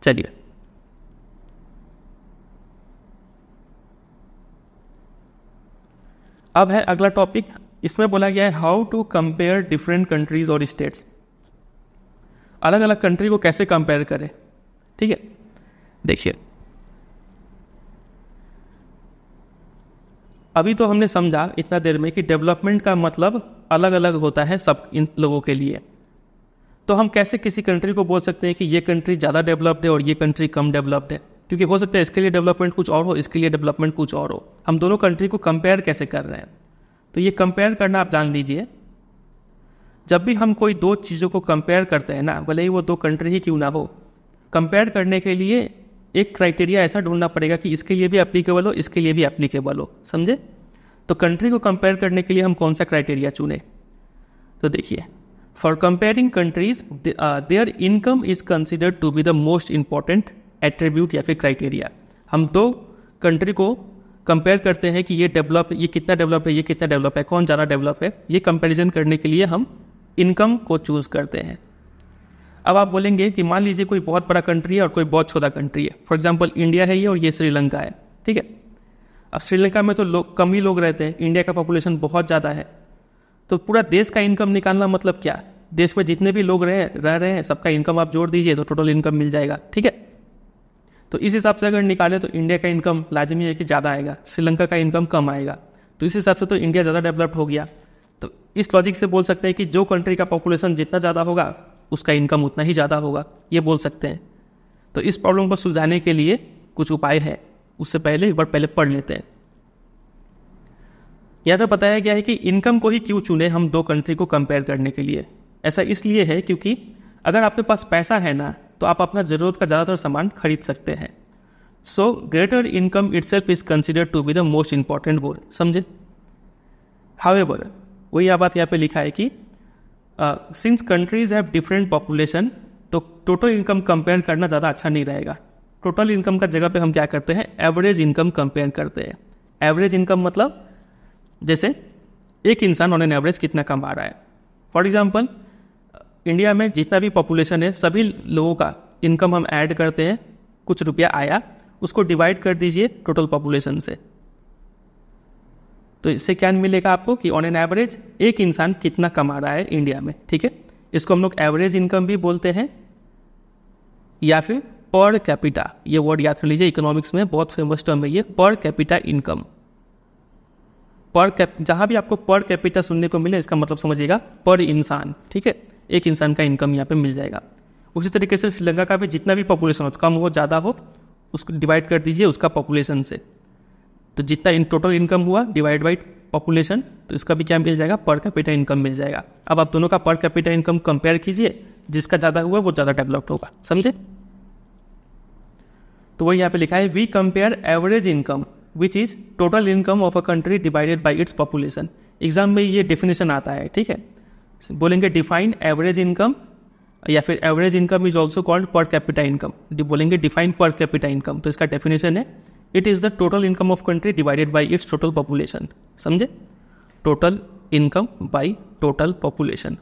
चलिए अब है अगला टॉपिक इसमें बोला गया है how to compare different countries और स्टेट्स अलग अलग कंट्री को कैसे कंपेयर करें ठीक है देखिए अभी तो हमने समझा इतना देर में कि डेवलपमेंट का मतलब अलग अलग होता है सब इन लोगों के लिए तो हम कैसे किसी कंट्री को बोल सकते हैं कि ये कंट्री ज़्यादा डेवलप्ड है और ये कंट्री कम डेवलप्ड है क्योंकि हो सकता है इसके लिए डेवलपमेंट कुछ और हो इसके लिए डेवलपमेंट कुछ और हो हम दोनों कंट्री को कंपेयर कैसे कर रहे हैं तो ये कंपेयर करना आप जान लीजिए जब भी हम कोई दो चीज़ों को कंपेयर करते हैं ना भले ही वो दो कंट्री ही क्यों ना हो कंपेयर करने के लिए एक क्राइटेरिया ऐसा ढूंढना पड़ेगा कि इसके लिए भी अप्लीकेबल हो इसके लिए भी अप्लीकेबल हो समझे तो कंट्री को कंपेयर करने के लिए हम कौन सा क्राइटेरिया चुने तो देखिए for comparing countries their income is considered to be the most important attribute या फिर क्राइटेरिया हम दो कंट्री को कंपेयर करते हैं कि ये डेवलप ये कितना डेवलप है ये कितना डेवलप है कौन ज़्यादा डेवलप है ये कंपेरिजन करने के लिए हम इनकम को चूज़ करते हैं अब आप बोलेंगे कि मान लीजिए कोई बहुत बड़ा कंट्री है और कोई बहुत छोटा कंट्री है फॉर एग्जाम्पल इंडिया है ये और ये श्रीलंका है ठीक है अब श्रीलंका में तो लोग कम ही लोग रहते हैं इंडिया का पॉपुलेशन बहुत ज़्यादा है तो पूरा देश का इनकम निकालना मतलब क्या देश में जितने भी लोग रहे रह रहे हैं सबका इनकम आप जोड़ दीजिए तो टोटल इनकम मिल जाएगा ठीक है तो इस हिसाब से अगर निकाले तो इंडिया का इनकम लाजमी है कि ज़्यादा आएगा श्रीलंका का इनकम कम आएगा तो इस हिसाब से तो इंडिया ज़्यादा डेवलप्ड हो गया तो इस लॉजिक से बोल सकते हैं कि जो कंट्री का पॉपुलेशन जितना ज़्यादा होगा उसका इनकम उतना ही ज़्यादा होगा ये बोल सकते हैं तो इस प्रॉब्लम को सुलझाने के लिए कुछ उपाय है उससे पहले एक बार पहले पढ़ लेते हैं यहाँ पे तो बताया गया है कि इनकम को ही क्यों चुने हम दो कंट्री को कंपेयर करने के लिए ऐसा इसलिए है क्योंकि अगर आपके पास पैसा है ना तो आप अपना ज़रूरत का ज़्यादातर सामान खरीद सकते हैं so greater income itself is consider to be the most important goal समझे हावेबर वही यह बात यहाँ पे लिखा है कि since countries have different population तो टोटल इनकम कंपेयर करना ज़्यादा अच्छा नहीं रहेगा टोटल इनकम का जगह पे हम क्या करते हैं एवरेज इनकम कंपेयर करते हैं एवरेज इनकम मतलब जैसे एक इंसान ऑन एन एवरेज कितना कमा रहा है फॉर एग्जाम्पल इंडिया में जितना भी पॉपुलेशन है सभी लोगों का इनकम हम ऐड करते हैं कुछ रुपया आया उसको डिवाइड कर दीजिए टोटल पॉपुलेशन से तो इससे क्या मिलेगा आपको कि ऑन एन एवरेज एक इंसान कितना कमा रहा है इंडिया में ठीक है इसको हम लोग एवरेज इनकम भी बोलते हैं या फिर पर कैपिटा ये वर्ड याद कर लीजिए इकोनॉमिक्स में बहुत फेमस टर्म है ये पर कैपिटा इनकम पर कैप जहाँ भी आपको पर कैपिटा सुनने को मिले इसका मतलब समझिएगा पर इंसान ठीक है एक इंसान का इनकम यहाँ पे मिल जाएगा उसी तरीके से श्रीलंका का भी जितना भी पॉपुलेशन हो कम हो ज़्यादा हो उसको डिवाइड कर दीजिए उसका पॉपुलेशन से तो जितना इन टोटल इनकम हुआ डिवाइड बाई पॉपुलेशन तो इसका भी क्या मिल जाएगा पर कैपिटल इनकम मिल जाएगा अब आप दोनों का पर कैपिटल इनकम कंपेयर कीजिए जिसका ज़्यादा हुआ वो ज़्यादा डेवलप्ड होगा समझे तो वही यहाँ पे लिखा है we compare average income which is total income of a country divided by its population exam में ये डेफिनेशन आता है ठीक है बोलेंगे डिफाइन एवरेज इनकम या फिर average income is also called per capital income बोलेंगे डिफाइन पर कैपिटल इनकम तो इसका डेफिनेशन है it is the total income of country divided by its total population समझे total income by total population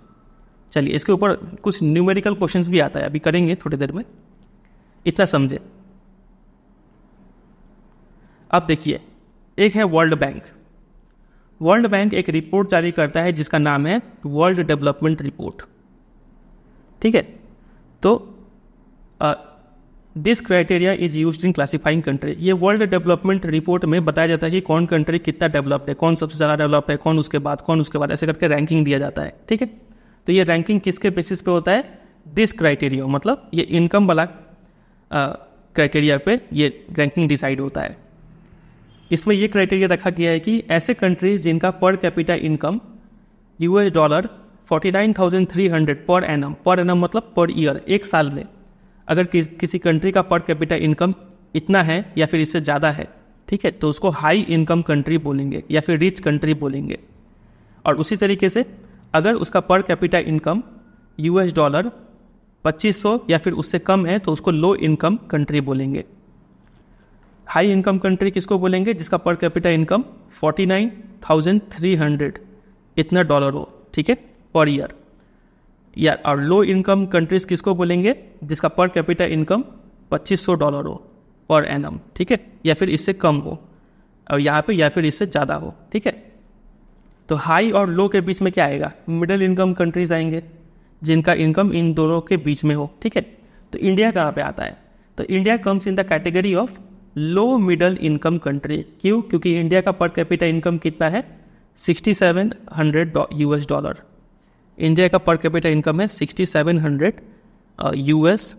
चलिए इसके ऊपर कुछ न्यूमेरिकल क्वेश्चन भी आता है अभी करेंगे थोड़ी देर में इतना समझे अब देखिए एक है वर्ल्ड बैंक वर्ल्ड बैंक एक रिपोर्ट जारी करता है जिसका नाम है वर्ल्ड डेवलपमेंट रिपोर्ट ठीक है तो this criteria is use in classifying country ये वर्ल्ड डेवलपमेंट रिपोर्ट में बताया जाता है कि कौन कंट्री कितना डेवलप्ड है कौन सबसे ज़्यादा डेवलप है कौन उसके बाद कौन उसके बाद ऐसे करके रैंकिंग दिया जाता है ठीक है तो ये रैंकिंग किसके बेसिस पे होता है दिस क्राइटेरिया मतलब ये इनकम वाला क्राइटेरिया पे ये रैंकिंग डिसाइड होता है इसमें ये क्राइटेरिया रखा गया है कि ऐसे कंट्रीज जिनका per capita income US dollar forty nine thousand three hundred per annum per annum मतलब पर ईयर एक साल में अगर कि, किसी कंट्री का पर कैपिटा इनकम इतना है या फिर इससे ज़्यादा है ठीक है तो उसको हाई इनकम कंट्री बोलेंगे या फिर रिच कंट्री बोलेंगे और उसी तरीके से अगर उसका पर कैपिटा इनकम यूएस डॉलर 2500 या फिर उससे कम है तो उसको लो इनकम कंट्री बोलेंगे हाई इनकम कंट्री किसको बोलेंगे जिसका पर कैपिटा इनकम 49,300 इतना डॉलर हो ठीक है पर ईयर या और लो इनकम कंट्रीज़ किसको बोलेंगे जिसका पर कैपिटल इनकम 2500 डॉलर हो पर एन ठीक है या फिर इससे कम हो और यहाँ पे या फिर इससे ज़्यादा हो ठीक है तो हाई और लो के बीच में क्या आएगा मिडिल इनकम कंट्रीज आएंगे जिनका इनकम इन दोनों के बीच में हो ठीक है तो इंडिया कहाँ पे आता है तो India comes in the category of low middle income country क्यों क्योंकि इंडिया का पर कैपिटल इनकम कितना है sixty seven hundred US dollar India का पर कैपिटल इनकम है sixty seven hundred U S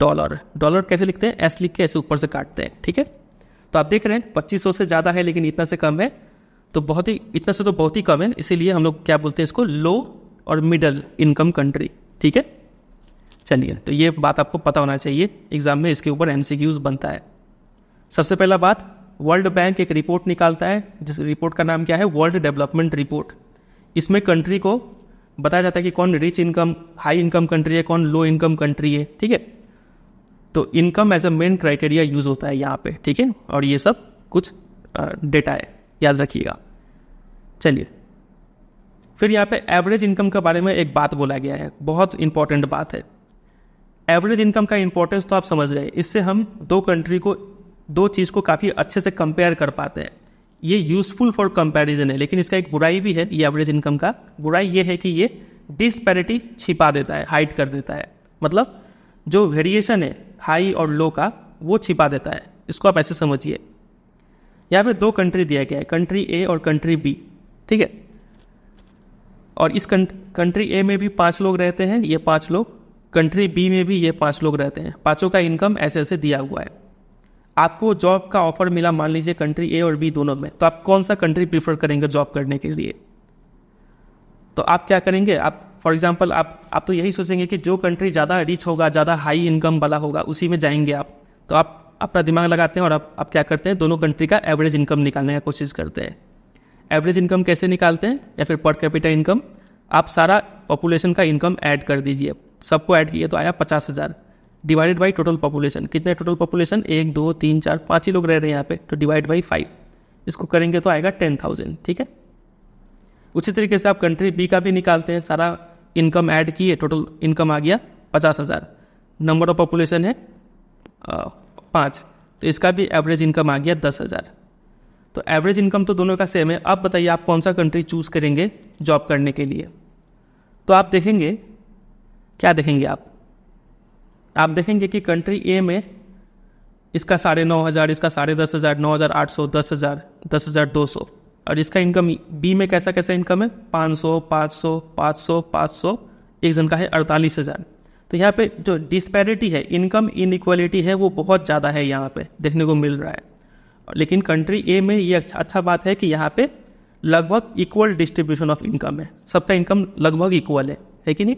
dollar dollar कैसे लिखते हैं एस लिख के ऐसे ऊपर से काटते हैं ठीक है तो आप देख रहे हैं पच्चीस सौ से ज़्यादा है लेकिन इतना से कम है तो बहुत ही इतना से तो बहुत ही कम है इसीलिए हम लोग क्या बोलते हैं इसको लो और मिडल इनकम कंट्री ठीक है चलिए तो ये बात आपको पता होना चाहिए एग्जाम में इसके ऊपर एम बनता है सबसे पहला बात वर्ल्ड बैंक एक रिपोर्ट निकालता है जिस रिपोर्ट का नाम क्या है वर्ल्ड डेवलपमेंट रिपोर्ट इसमें कंट्री को बताया जाता है कि कौन rich income high income country है कौन लो इनकम कंट्री है ठीक है तो income as a main criteria use होता है यहाँ पे ठीक है और ये सब कुछ डेटा है याद रखिएगा चलिए फिर यहाँ पे एवरेज इनकम के बारे में एक बात बोला गया है बहुत इंपॉर्टेंट बात है एवरेज इनकम का इंपॉर्टेंस तो आप समझ गए इससे हम दो कंट्री को दो चीज़ को काफ़ी अच्छे से कंपेयर कर पाते हैं ये यूजफुल फॉर कंपैरिजन है लेकिन इसका एक बुराई भी है ये एवरेज इनकम का बुराई ये है कि ये डिस्पैरिटी छिपा देता है हाइट कर देता है मतलब जो वेरिएशन है हाई और लो का वो छिपा देता है इसको आप ऐसे समझिए यहाँ पे दो कंट्री दिया गया है कंट्री ए और कंट्री बी ठीक है और इस कंट्री ए में भी पांच लोग रहते हैं ये पांच लोग कंट्री बी में भी ये पांच लोग रहते हैं पांचों का इनकम ऐसे ऐसे दिया हुआ है आपको जॉब का ऑफर मिला मान लीजिए कंट्री ए और बी दोनों में तो आप कौन सा कंट्री प्रीफर करेंगे जॉब करने के लिए तो आप क्या करेंगे आप फॉर एग्जाम्पल आप आप तो यही सोचेंगे कि जो कंट्री ज़्यादा रिच होगा ज़्यादा हाई इनकम वाला होगा उसी में जाएंगे आप तो आप अपना दिमाग लगाते हैं और आप, आप क्या करते हैं दोनों कंट्री का एवरेज इनकम निकालने का कोशिश करते हैं एवरेज इनकम कैसे निकालते हैं या फिर पर कैपिटल इनकम आप सारा पॉपुलेशन का इनकम ऐड कर दीजिए सबको ऐड किए तो आया पचास हज़ार डिवाइडेड बाई टोटल पॉपुलेशन कितने टोटल पॉपुलेशन एक दो तीन चार पाँच ही लोग रह रहे हैं यहाँ पे तो डिवाइड बाई फाइव इसको करेंगे तो आएगा टेन थाउजेंड ठीक है उसी तरीके से आप कंट्री बी का भी निकालते हैं सारा इनकम ऐड किए टोटल इनकम आ गया पचास हज़ार नंबर ऑफ पॉपुलेशन है पाँच तो इसका भी एवरेज इनकम आ गया दस हज़ार तो एवरेज इनकम तो दोनों का सेम है अब बताइए आप कौन सा कंट्री चूज़ करेंगे जॉब करने के लिए तो आप देखेंगे क्या देखेंगे आप आप देखेंगे कि कंट्री ए में इसका साढ़े नौ हज़ार इसका साढ़े दस हज़ार नौ हज़ार आठ सौ दस हज़ार दस हज़ार दो सौ और इसका इनकम बी में कैसा कैसा इनकम है पाँच सौ पाँच सौ पाँच सौ पाँच सौ एक जन का है अड़तालीस हज़ार तो यहाँ पे जो डिस्पैरिटी है इनकम इनक्वलिटी है वो बहुत ज़्यादा है यहाँ पे देखने को मिल रहा है लेकिन कंट्री ए में ये अच्छा अच्छा बात है कि यहाँ पे लगभग इक्वल डिस्ट्रीब्यूशन ऑफ इनकम है सबका इनकम लगभग इक्वल है है कि नहीं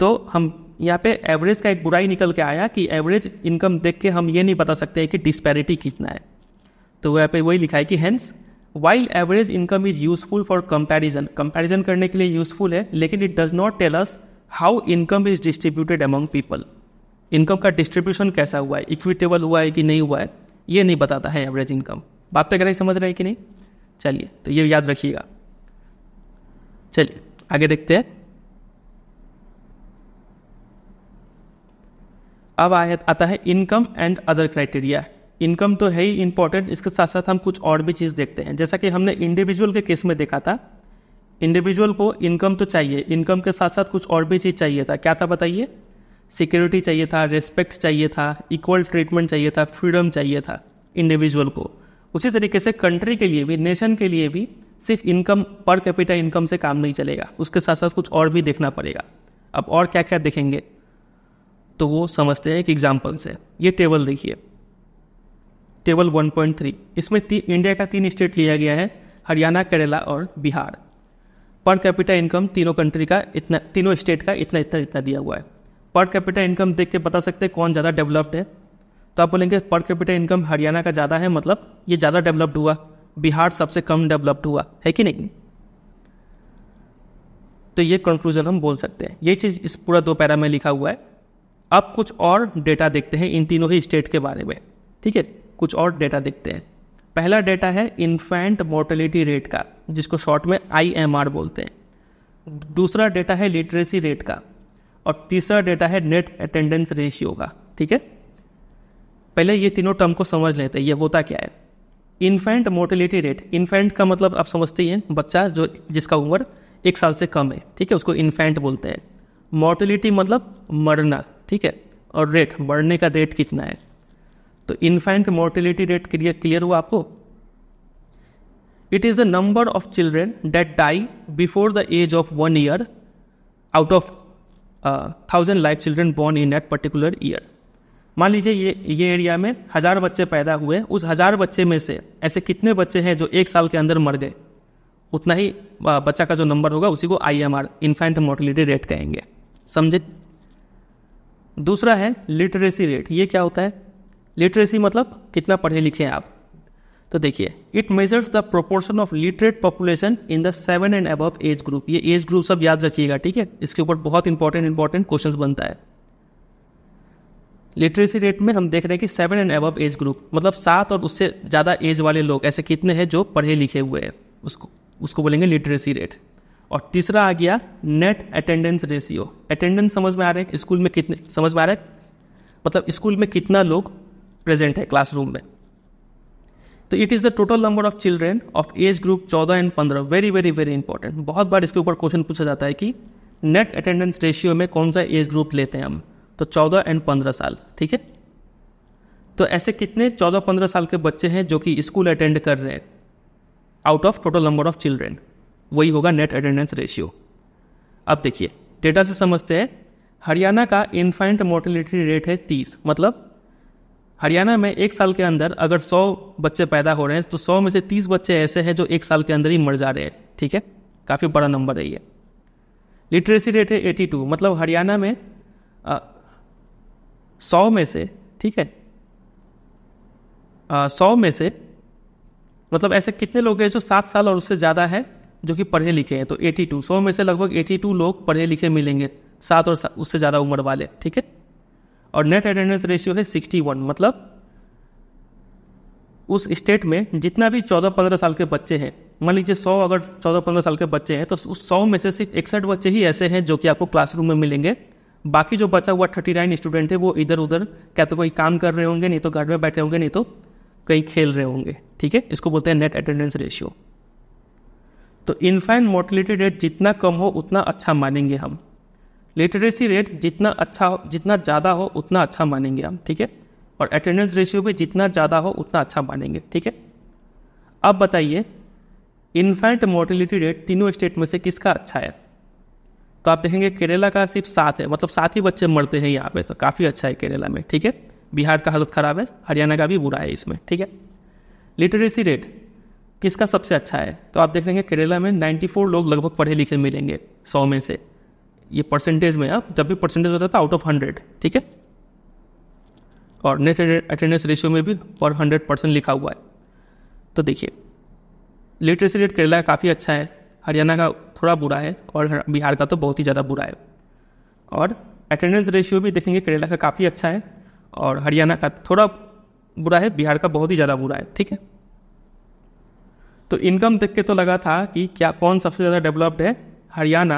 तो हम यहाँ पे एवरेज का एक बुराई निकल के आया कि एवरेज इनकम देख के हम ये नहीं बता सकते हैं कि डिस्पैरिटी कितना है तो यहाँ पे वही लिखा है कि hence while average income is useful for comparison comparison करने के लिए यूजफुल है लेकिन it does not tell us how income is distributed among people income का डिस्ट्रीब्यूशन कैसा हुआ है इक्विटेबल हुआ है कि नहीं हुआ है ये नहीं बताता है एवरेज इनकम बात तो करें समझ रहे हैं कि नहीं चलिए तो ये याद रखिएगा चलिए आगे देखते हैं अब आया आता है income and other criteria income तो है ही इम्पॉर्टेंट इसके साथ साथ हम कुछ और भी चीज़ देखते हैं जैसा कि हमने इंडिविजुअल के केस में देखा था इंडिविजुअल को इनकम तो चाहिए इनकम के साथ साथ कुछ और भी चीज़ चाहिए था क्या था बताइए सिक्योरिटी चाहिए था रिस्पेक्ट चाहिए था इक्वल ट्रीटमेंट चाहिए था फ्रीडम चाहिए था इंडिविजुअल को उसी तरीके से कंट्री के लिए भी नेशन के लिए भी सिर्फ इनकम पर कैपिटा इनकम से काम नहीं चलेगा उसके साथ साथ कुछ और भी देखना पड़ेगा अब और क्या क्या देखेंगे तो वो समझते हैं एक एग्जाम्पल से ये टेबल देखिए टेबल 1.3 इसमें इंडिया का तीन स्टेट लिया गया है हरियाणा केरला और बिहार पर कैपिटा इनकम तीनों कंट्री का इतना तीनों स्टेट का इतना इतना इतना दिया हुआ है पर कैपिटा इनकम देख के बता सकते हैं कौन ज़्यादा डेवलप्ड है तो आप बोलेंगे पर कैपिटा इनकम हरियाणा का ज़्यादा है मतलब ये ज़्यादा डेवलप्ड हुआ बिहार सबसे कम डेवलप्ड हुआ है कि नहीं तो ये कंक्लूजन हम बोल सकते हैं ये चीज़ इस पूरा दो पैरा में लिखा हुआ है अब कुछ और डेटा देखते हैं इन तीनों ही स्टेट के बारे में ठीक है कुछ और डेटा देखते हैं पहला डेटा है इन्फेंट मोर्टलिटी रेट का जिसको शॉर्ट में आई बोलते हैं दूसरा डेटा है लिटरेसी रेट का और तीसरा डेटा है नेट अटेंडेंस रेशियो का ठीक है पहले ये तीनों टर्म को समझ लेते हैं ये होता क्या है इन्फेंट मोर्टलिटी रेट इन्फेंट का मतलब आप समझते हैं बच्चा जो जिसका उम्र एक साल से कम है ठीक है उसको इन्फेंट बोलते हैं मोर्टिलिटी मतलब मरना ठीक है और रेट बढ़ने का रेट कितना है तो infant mortality rate clear clear हुआ आपको it is the number of children that die before the age of one year out of thousand live children born in that particular year मान लीजिए ये ये एरिया में हज़ार बच्चे पैदा हुए उस हज़ार बच्चे में से ऐसे कितने बच्चे हैं जो एक साल के अंदर मर गए उतना ही बच्चा का जो नंबर होगा उसी को I M R infant mortality rate कहेंगे समझे दूसरा है लिटरेसी रेट ये क्या होता है लिटरेसी मतलब कितना पढ़े लिखे हैं आप तो देखिए it measures the proportion of literate population in the seven and above age group ये एज ग्रुप सब याद रखिएगा ठीक है इसके ऊपर बहुत इंपॉर्टेंट इंपॉर्टेंट क्वेश्चन बनता है लिटरेसी रेट में हम देख रहे हैं कि seven and above age group मतलब सात और उससे ज़्यादा एज वाले लोग ऐसे कितने हैं जो पढ़े लिखे हुए हैं उसको उसको बोलेंगे लिटरेसी रेट और तीसरा आ गया नेट अटेंडेंस रेशियो अटेंडेंस समझ में आ रहे हैं स्कूल में कितने समझ में आ रहे हैं मतलब स्कूल में कितना लोग प्रेजेंट है क्लासरूम में तो it is the total number of children of age group चौदह एंड पंद्रह वेरी वेरी वेरी इंपॉर्टेंट बहुत बार इसके ऊपर क्वेश्चन पूछा जाता है कि नेट अटेंडेंस रेशियो में कौन सा एज ग्रुप लेते हैं हम तो चौदह एंड पंद्रह साल ठीक है तो ऐसे कितने चौदह पंद्रह साल के बच्चे हैं जो कि स्कूल अटेंड कर रहे हैं out of total number of children वही होगा नेट अटेंडेंस रेशियो अब देखिए डेटा से समझते हैं हरियाणा का इन्फाइंट मोर्टिलिटी रेट है तीस मतलब हरियाणा में एक साल के अंदर अगर सौ बच्चे पैदा हो रहे हैं तो सौ में से तीस बच्चे ऐसे हैं जो एक साल के अंदर ही मर जा रहे हैं ठीक है काफ़ी बड़ा नंबर है ये लिटरेसी रेट है एटी टू मतलब हरियाणा में सौ में से ठीक है सौ में से मतलब ऐसे कितने लोग हैं जो सात साल और उससे ज़्यादा है जो कि पढ़े लिखे हैं तो 82 सौ में से लगभग 82 लोग पढ़े लिखे मिलेंगे सात और सा, उससे ज़्यादा उम्र वाले ठीक है और नेट अटेंडेंस रेशियो है 61 मतलब उस स्टेट में जितना भी 14-15 साल के बच्चे हैं मान लीजिए 100 अगर 14-15 साल के बच्चे हैं तो उस 100 में से सिर्फ इकसठ बच्चे ही ऐसे हैं जो कि आपको क्लासरूम में मिलेंगे बाकी जो बचा हुआ नाइन स्टूडेंट है वो इधर उधर क्या तो कोई काम कर रहे होंगे नहीं तो घर में बैठे होंगे नहीं तो कहीं खेल रहे होंगे ठीक है इसको बोलते हैं नेट अटेंडेंस रेशियो तो इन्फाइन मोर्टिलिटी रेट जितना कम हो उतना अच्छा मानेंगे हम लिटरेसी रेट जितना अच्छा हो जितना ज़्यादा हो उतना अच्छा मानेंगे हम ठीक है और अटेंडेंस रेशियो भी जितना ज़्यादा हो उतना अच्छा मानेंगे ठीक है अब बताइए इन्फेंट मोर्टिलिटी रेट तीनों स्टेट में से किसका अच्छा है तो आप देखेंगे केरला का सिर्फ सात है मतलब सात ही बच्चे मरते हैं यहाँ पे तो काफ़ी अच्छा है केरला में ठीक है बिहार का हालत ख़राब है हरियाणा का भी बुरा है इसमें ठीक है लिटरेसी रेट किसका सबसे अच्छा है तो आप देख लेंगे केरला में 94 लोग लगभग पढ़े लिखे मिलेंगे 100 में से ये परसेंटेज में आप जब भी परसेंटेज होता था आउट ऑफ हंड्रेड ठीक है और नेट अटेंडेंस रेशियो में भी पर हंड्रेड परसेंट लिखा हुआ है तो देखिए लिटरेसी रेट केरला का काफ़ी अच्छा है हरियाणा का थोड़ा बुरा है और बिहार का तो बहुत ही ज़्यादा बुरा है और अटेंडेंस रेशियो भी देखेंगे केरला का काफ़ी अच्छा है और हरियाणा का थोड़ा बुरा है बिहार का बहुत ही ज़्यादा बुरा है ठीक है तो इनकम देख के तो लगा था कि क्या कौन सबसे ज़्यादा डेवलप्ड है हरियाणा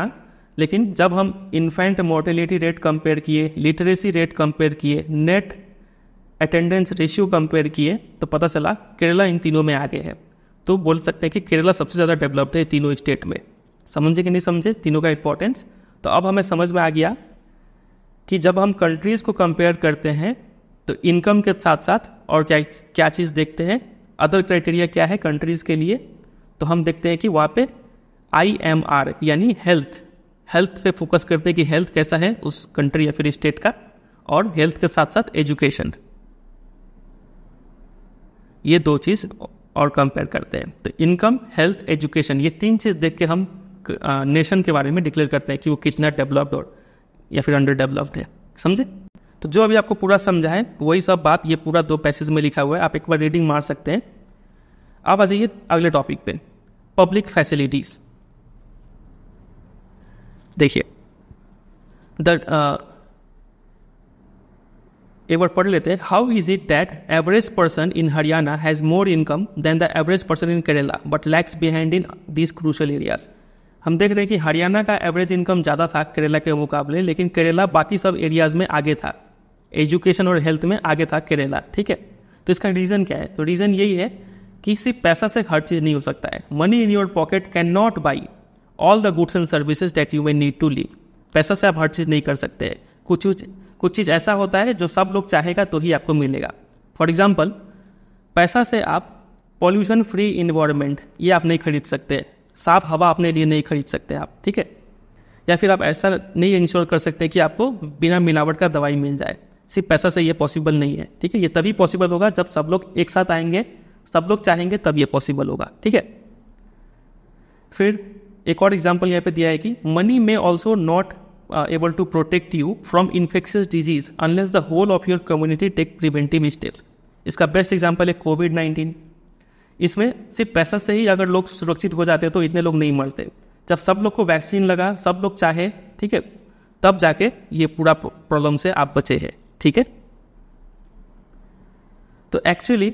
लेकिन जब हम इन्फेंट मोर्टेलिटी रेट कंपेयर किए लिटरेसी रेट कंपेयर किए नेट अटेंडेंस रेशियो कंपेयर किए तो पता चला केरला इन तीनों में आगे है तो बोल सकते हैं कि केरला सबसे ज़्यादा डेवलप्ड है तीनों स्टेट में समझे कि नहीं समझे तीनों का इम्पोर्टेंस तो अब हमें समझ में आ गया कि जब हम कंट्रीज़ को कंपेयर करते हैं तो इनकम के साथ साथ और क्या क्या चीज़ देखते हैं अदर क्राइटेरिया क्या है कंट्रीज़ के लिए तो हम देखते हैं कि वहाँ पे आई एम आर यानी हेल्थ हेल्थ पे फोकस करते हैं कि हेल्थ कैसा है उस कंट्री या फिर स्टेट का और हेल्थ के साथ साथ एजुकेशन ये दो चीज़ और कंपेयर करते हैं तो इनकम हेल्थ एजुकेशन ये तीन चीज़ देख के हम नेशन के बारे में डिक्लेयर करते हैं कि वो कितना डेवलप्ड और या फिर अंडर डेवलप्ड है समझे तो जो अभी आपको पूरा समझा है वही सब बात ये पूरा दो पैसेज में लिखा हुआ है आप एक बार रीडिंग मार सकते हैं आप आ जाइए अगले टॉपिक पे पब्लिक फैसिलिटीज़ देखिए uh, एक बार पढ़ लेते हैं how is it that average person in Haryana has more income than the average person in Kerala but lags behind in this crucial areas हम देख रहे हैं कि हरियाणा का एवरेज इनकम ज़्यादा था केरला के मुकाबले लेकिन केरला बाकी सब एरियाज़ में आगे था एजुकेशन और हेल्थ में आगे था केरला ठीक है तो इसका रीज़न क्या है तो रीज़न यही है कि सिर्फ पैसा से हर चीज़ नहीं हो सकता है money in your pocket can not buy all the goods and services that you may need to live पैसा से आप हर चीज़ नहीं कर सकते हैं कुछ कुछ चीज़ ऐसा होता है जो सब लोग चाहेगा तो ही आपको मिलेगा फॉर एग्ज़ाम्पल पैसा से आप पॉल्यूशन फ्री इन्वायरमेंट ये आप नहीं खरीद सकते साफ हवा अपने लिए नहीं खरीद सकते आप ठीक है या फिर आप ऐसा नहीं इंश्योर कर सकते कि आपको बिना मिलावट का दवाई मिल जाए सिर्फ पैसा से ये पॉसिबल नहीं है ठीक है ये तभी पॉसिबल होगा जब सब लोग एक साथ आएंगे सब लोग चाहेंगे तब ये पॉसिबल होगा ठीक है फिर एक और एग्जाम्पल यहाँ पे दिया है कि मनी में also not able to protect you from infectious disease unless the whole of your community take preventive steps इसका बेस्ट एग्जाम्पल है कोविड नाइन्टीन इसमें सिर्फ पैसा से ही अगर लोग सुरक्षित हो जाते तो इतने लोग नहीं मरते जब सब लोग को वैक्सीन लगा सब लोग चाहे ठीक है तब जाके ये पूरा प्रॉब्लम से आप बचे हैं ठीक है तो actually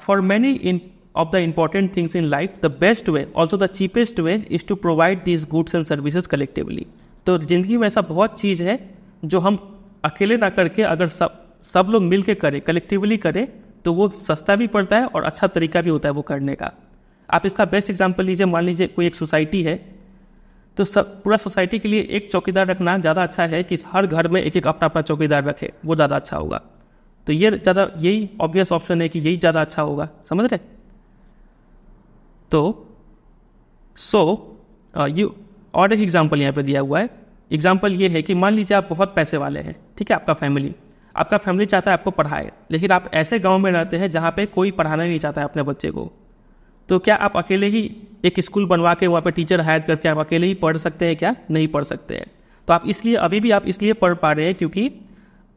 for many in of the important things in life the best way also the cheapest way is to provide these goods and services collectively तो जिंदगी में ऐसा बहुत चीज़ है जो हम अकेले ना करके अगर सब सब लोग मिल के करें कलेक्टिवली करें तो वो सस्ता भी पड़ता है और अच्छा तरीका भी होता है वो करने का आप इसका बेस्ट एग्जाम्पल लीजिए मान लीजिए कोई एक सोसाइटी है तो सब पूरा सोसाइटी के लिए एक चौकीदार रखना ज़्यादा अच्छा है कि हर घर में एक एक अपना अपना चौकीदार रखे वो ज़्यादा अच्छा होगा तो ये ज़्यादा यही ऑब्वियस ऑप्शन है कि यही ज़्यादा अच्छा होगा समझ रहे तो सो यू uh, और एक एग्जाम्पल यहाँ पर दिया हुआ है एग्जाम्पल ये है कि मान लीजिए आप बहुत पैसे वाले हैं ठीक है आपका फैमिली आपका फैमिली चाहता है आपको पढ़ाए लेकिन आप ऐसे गांव में रहते हैं जहाँ पे कोई पढ़ाना नहीं चाहता है अपने बच्चे को तो क्या आप अकेले ही एक स्कूल बनवा के वहाँ पर टीचर हायर करके आप अकेले ही पढ़ सकते हैं क्या नहीं पढ़ सकते हैं तो आप इसलिए अभी भी आप इसलिए पढ़ पा रहे हैं क्योंकि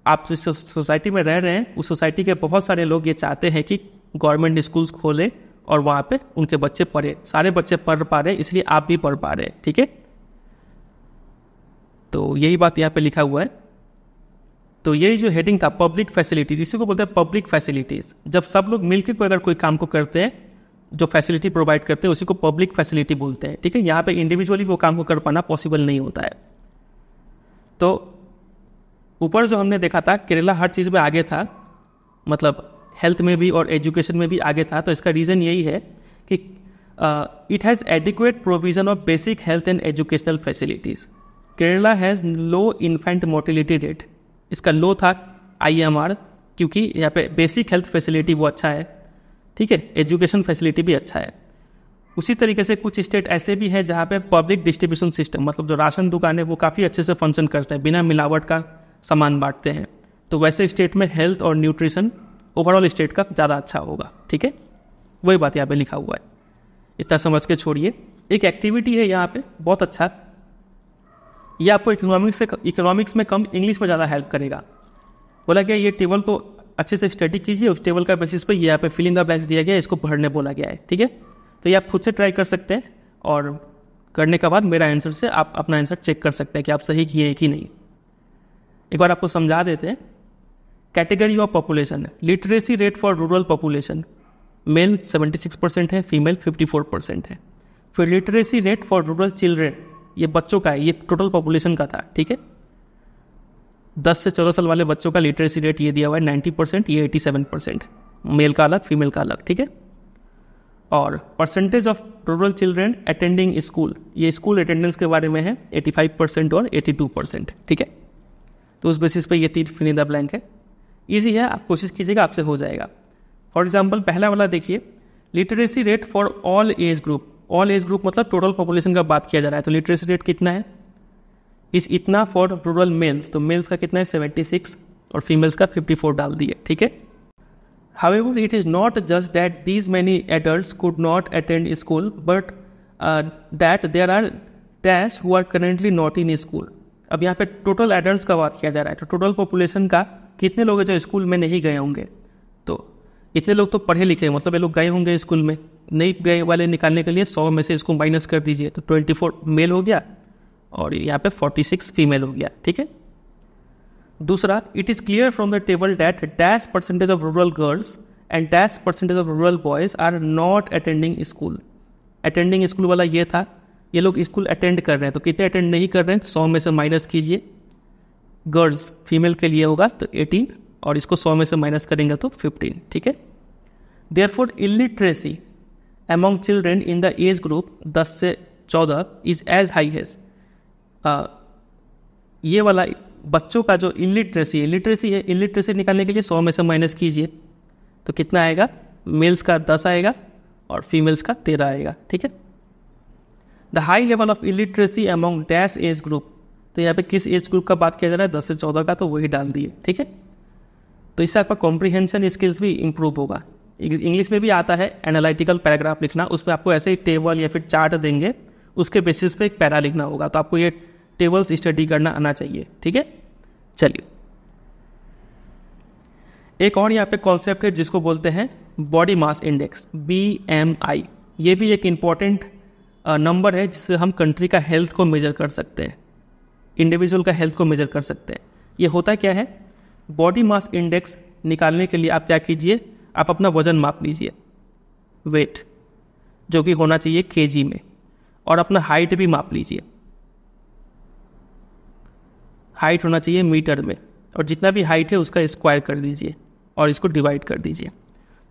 आप जिस सोसाइटी में रह रहे हैं उस सोसाइटी के बहुत सारे लोग ये चाहते हैं कि गवर्नमेंट स्कूल्स खोले और वहाँ पे उनके बच्चे पढ़े सारे बच्चे पढ़ पा रहे हैं इसलिए आप भी पढ़ पा रहे हैं ठीक है तो यही बात यहाँ पे लिखा हुआ है तो यही जो हेडिंग था पब्लिक फैसिलिटीज़ इसी को बोलते हैं पब्लिक फैसिलिटीज़ जब सब लोग मिलकर अगर कोई काम को करते हैं जो फैसिलिटी प्रोवाइड करते हैं उसी को पब्लिक फैसिलिटी बोलते हैं ठीक है यहाँ पे इंडिविजुअली वो काम को कर पाना पॉसिबल नहीं होता है तो ऊपर जो हमने देखा था केरला हर चीज़ में आगे था मतलब हेल्थ में भी और एजुकेशन में भी आगे था तो इसका रीज़न यही है कि it has adequate provision of basic health and educational facilities Kerala has low infant mortality rate इसका लो था आई क्योंकि यहाँ पे बेसिक हेल्थ फैसिलिटी वो अच्छा है ठीक है एजुकेशन फैसिलिटी भी अच्छा है उसी तरीके से कुछ स्टेट ऐसे भी हैं जहाँ पे पब्लिक डिस्ट्रीब्यूशन सिस्टम मतलब जो राशन दुकान है वो काफ़ी अच्छे से फंक्शन करते हैं बिना मिलावट का सामान बांटते हैं तो वैसे स्टेट में हेल्थ और न्यूट्रिशन ओवरऑल स्टेट का ज़्यादा अच्छा होगा ठीक है वही बात यहाँ पे लिखा हुआ है इतना समझ के छोड़िए एक एक्टिविटी है यहाँ पे बहुत अच्छा ये आपको इकोनॉमिक्स से इकोनॉमिक्स में कम इंग्लिश में ज़्यादा हेल्प करेगा बोला गया ये टेबल को अच्छे से स्टडी कीजिए उस टेबल का बेसिस पर यहाँ पे फिलिंग द ब्लैंक्स दिया गया है इसको भरने बोला गया है ठीक है तो ये आप खुद से ट्राई कर सकते हैं और करने के बाद मेरा आंसर से आप अपना आंसर चेक कर सकते हैं कि आप सही किए हैं कि नहीं एक बार आपको समझा देते हैं category of population literacy rate for rural population male 76 percent है फीमेल 54 परसेंट है फिर literacy rate for rural children ये बच्चों का है ये टोटल पॉपुलेशन का था ठीक है दस से चौदह साल वाले बच्चों का लिटरेसी रेट ये दिया हुआ है नाइन्टी परसेंट ये एटी सेवन परसेंट मेल का अलग फीमेल का अलग ठीक है और percentage of total children attending school ये स्कूल अटेंडेंस के बारे में है एटी फाइव परसेंट और एटी टू परसेंट ठीक है तो उस बेसिस पे ये तीन फिनिदा ब्लैंक है ईजी है आप कोशिश कीजिएगा आपसे हो जाएगा फॉर एग्जाम्पल पहला वाला देखिए literacy rate for all age group all age group मतलब टोटल पॉपुलेशन का बात किया जा रहा है तो लिटरेसी रेट कितना है इस इतना फॉर रूरल मेल्स तो मेल्स का कितना है सेवेंटी सिक्स और फीमेल्स का फिफ्टी फोर डाल दिए ठीक है however it is not just that these many adult could not attend school but that there are dash who are currently not in school अब यहाँ पे टोटल एडल्ट का बात किया जा रहा है तो टोटल पॉपुलेशन का कितने लोग हैं जो स्कूल में नहीं गए होंगे तो इतने लोग तो पढ़े लिखे हैं मतलब ये लोग गए होंगे स्कूल में नहीं गए वाले निकालने के लिए सौ में से इसको माइनस कर दीजिए तो ट्वेंटी फोर मेल हो गया और यहाँ पे 46 फीमेल हो गया ठीक है दूसरा it is clear from the table that dash percentage of rural girls and dash percentage of rural boys are not attending school attending school वाला ये था ये लोग स्कूल अटेंड कर रहे हैं तो कितने अटेंड नहीं कर रहे हैं तो सौ में से माइनस कीजिए गर्ल्स फीमेल के लिए होगा तो एटीन और इसको सौ में से माइनस करेंगे तो फिफ्टीन ठीक है there for illiteracy among children in the age group दस से चौदह is as high as ah, ये वाला बच्चों का जो इलिटरेसी इलिटरेसी है इलिटरेसी निकालने के लिए सौ में से माइनस कीजिए तो कितना आएगा मेल्स का दस आएगा और फीमेल्स का तेरह आएगा ठीक है the high level of illiteracy among dash age group तो यहाँ पे किस एज ग्रुप का बात किया जा रहा है दस से चौदह का तो वही डाल दिए ठीक है तो इससे आपका कॉम्प्रीहेंशन स्किल्स भी इम्प्रूव होगा इंग्लिश में भी आता है एनालिटिकल पैराग्राफ लिखना उसमें आपको ऐसे ही टेबल या फिर चार्ट देंगे उसके बेसिस पे एक पैरा लिखना होगा तो आपको ये टेबल्स स्टडी करना आना चाहिए ठीक है चलिए एक और यहाँ पे कॉन्सेप्ट है जिसको बोलते हैं body mass index B M I ये भी एक इम्पॉर्टेंट नंबर है जिससे हम कंट्री का हेल्थ को मेजर कर सकते हैं इंडिविजुअल का हेल्थ को मेजर कर सकते हैं ये होता क्या है बॉडी मास इंडेक्स निकालने के लिए आप क्या कीजिए आप अपना वज़न माप लीजिए वेट जो कि होना चाहिए के में और अपना हाइट भी माप लीजिए हाइट होना चाहिए मीटर में और जितना भी हाइट है उसका स्क्वायर कर दीजिए और इसको डिवाइड कर दीजिए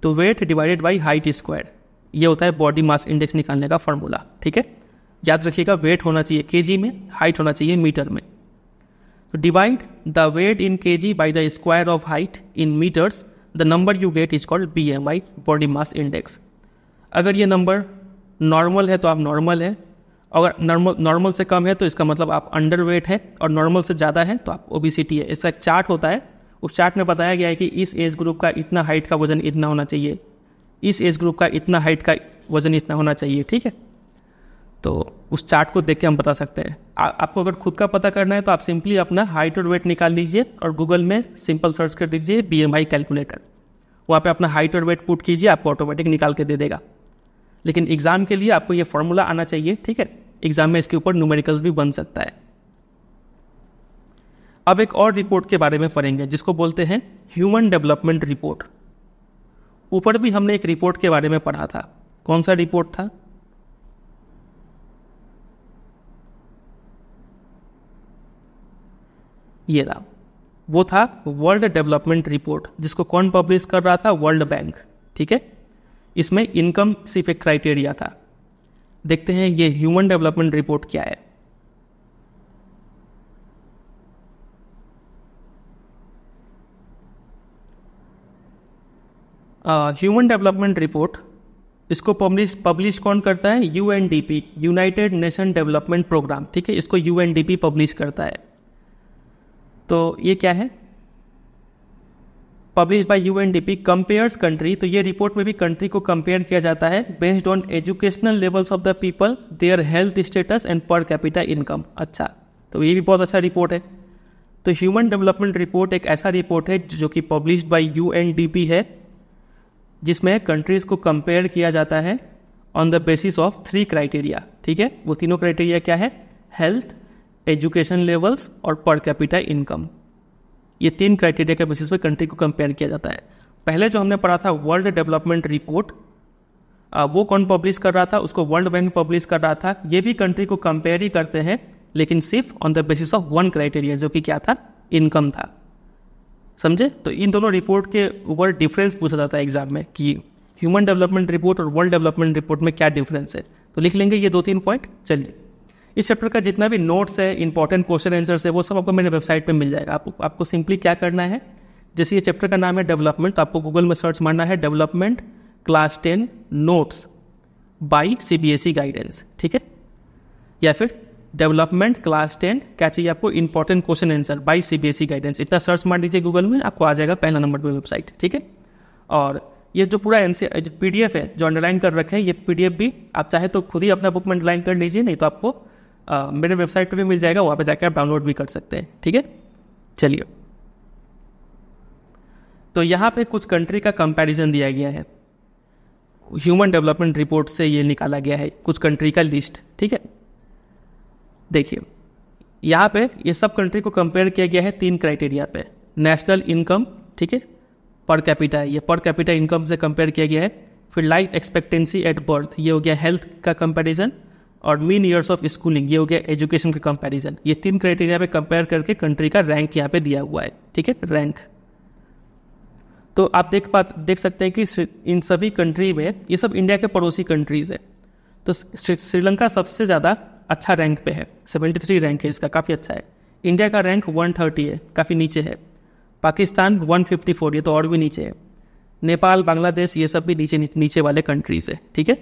तो weight divided by height square ये होता है बॉडी मास इंडेक्स निकालने का फॉर्मूला ठीक है याद रखिएगा वेट होना चाहिए के में हाइट होना चाहिए मीटर में तो divide the weight in K G by the square of height in meters the number you get is called B M I body mass index अगर ये नंबर नॉर्मल है तो आप नॉर्मल है अगर नॉर्मल नॉर्मल से कम है तो इसका मतलब आप अंडर वेट है और नॉर्मल से ज़्यादा है तो आप ओबिसिटी है इसका एक चार्ट होता है उस चार्ट में बताया गया है कि इस एज ग्रुप का इतना हाइट का वजन इतना होना चाहिए इस एज ग्रुप का इतना हाइट का वजन इतना होना चाहिए ठीक है तो उस चार्ट को देख के हम बता सकते हैं आपको अगर खुद का पता करना है तो आप सिंपली अपना हाइट और वेट निकाल लीजिए और गूगल में सिंपल सर्च कर दीजिए बी एम आई कैलकुलेटर वहाँ पर अपना हाइट और वेट पुट कीजिए आपको ऑटोमेटिक निकाल के दे देगा लेकिन एग्ज़ाम के लिए आपको ये फॉर्मूला आना चाहिए ठीक है एग्जाम में इसके ऊपर न्यूमेरिकल्स भी बन सकता है अब एक और रिपोर्ट के बारे में पढ़ेंगे जिसको बोलते हैं ह्यूमन डेवलपमेंट रिपोर्ट ऊपर भी हमने एक रिपोर्ट के बारे में पढ़ा था कौन सा रिपोर्ट था ये था वो था वर्ल्ड डेवलपमेंट रिपोर्ट जिसको कौन पब्लिश कर रहा था वर्ल्ड बैंक ठीक है इसमें इनकम सिर्फ एक क्राइटेरिया था देखते हैं ये ह्यूमन डेवलपमेंट रिपोर्ट क्या है ह्यूमन डेवलपमेंट रिपोर्ट इसको पब्लिश पब्लिश कौन करता है U N D P United Nation Development Program ठीक है इसको U N D P publish करता है तो ये क्या है publish by P compares country तो ये रिपोर्ट में भी कंट्री को कंपेयर किया जाता है based on educational levels of the people their health status and per capita income अच्छा तो ये भी बहुत अच्छा रिपोर्ट है तो ह्यूमन डेवलपमेंट रिपोर्ट एक ऐसा रिपोर्ट है जो कि publish by U N D P है जिसमें कंट्रीज़ को कंपेयर किया जाता है on the basis of three criteria ठीक है वो तीनों क्राइटेरिया क्या है हेल्थ एजुकेशन लेवल्स और पर कैपिटा इनकम ये तीन क्राइटेरिया के बेसिस पर कंट्री को कंपेयर किया जाता है पहले जो हमने पढ़ा था वर्ल्ड डेवलपमेंट रिपोर्ट वो कौन पब्लिश कर रहा था उसको वर्ल्ड बैंक पब्लिश कर रहा था ये भी कंट्री को कंपेयर ही करते हैं लेकिन सिर्फ on the basis of one criteria जो कि क्या था इनकम था समझे तो इन दोनों रिपोर्ट के ऊपर डिफरेंस पूछा जाता है एग्जाम में कि ह्यूमन डेवलपमेंट रिपोर्ट और वर्ल्ड डेवलपमेंट रिपोर्ट में क्या डिफरेंस है तो लिख लेंगे ये दो तीन पॉइंट चलिए इस चैप्टर का जितना भी नोट्स है इंपॉर्टेंट क्वेश्चन आंसर्स है वो सब आपको मेरे वेबसाइट पर मिल जाएगा आपको आपको सिंपली क्या करना है जैसे ये चैप्टर का नाम है डेवलपमेंट तो आपको गूगल में सर्च मारना है development class ten notes by C B S E guidance ठीक है या फिर डेवलपमेंट क्लास टेन क्या चाहिए आपको important question answer by C B S E guidance इतना सर्च मार दीजिए गूगल में आपको आ जाएगा पहला नंबर पर वेबसाइट ठीक है और ये जो पूरा N C P D F है जो अंडरलाइन कर रखे हैं ये पी डी एफ भी आप चाहे तो खुद ही अपना बुक में अंडरलाइन कर लीजिए नहीं तो आपको मेरे वेबसाइट पे भी मिल जाएगा वहाँ पे जाकर आप डाउनलोड भी कर सकते हैं ठीक है चलिए तो यहाँ पे कुछ कंट्री का कंपैरिजन दिया गया है ह्यूमन डेवलपमेंट रिपोर्ट से ये निकाला गया है कुछ कंट्री का लिस्ट ठीक है देखिए यहाँ पे ये सब कंट्री को कंपेयर किया गया है तीन क्राइटेरिया पे नेशनल इनकम ठीक है पर कैपिटा ये पर कैपिटा इनकम से कंपेयर किया गया है फिर लाइफ एक्सपेक्टेंसी एट बर्थ ये हो गया हेल्थ का कंपेरिजन और मीन ईयर्स ऑफ स्कूलिंग ये हो गया एजुकेशन का कंपैरिजन ये तीन क्राइटेरिया पे कंपेयर करके कंट्री का रैंक यहाँ पे दिया हुआ है ठीक है रैंक तो आप देख पा देख सकते हैं कि इन सभी कंट्री में ये सब इंडिया के पड़ोसी कंट्रीज़ है तो श्रीलंका सबसे ज़्यादा अच्छा रैंक पे है थ्री रैंक है इसका काफ़ी अच्छा है इंडिया का रैंक थर्टी है काफ़ी नीचे है पाकिस्तान फोर ये तो और भी नीचे है नेपाल बांग्लादेश ये सब भी नीचे नीचे वाले कंट्रीज़ है ठीक है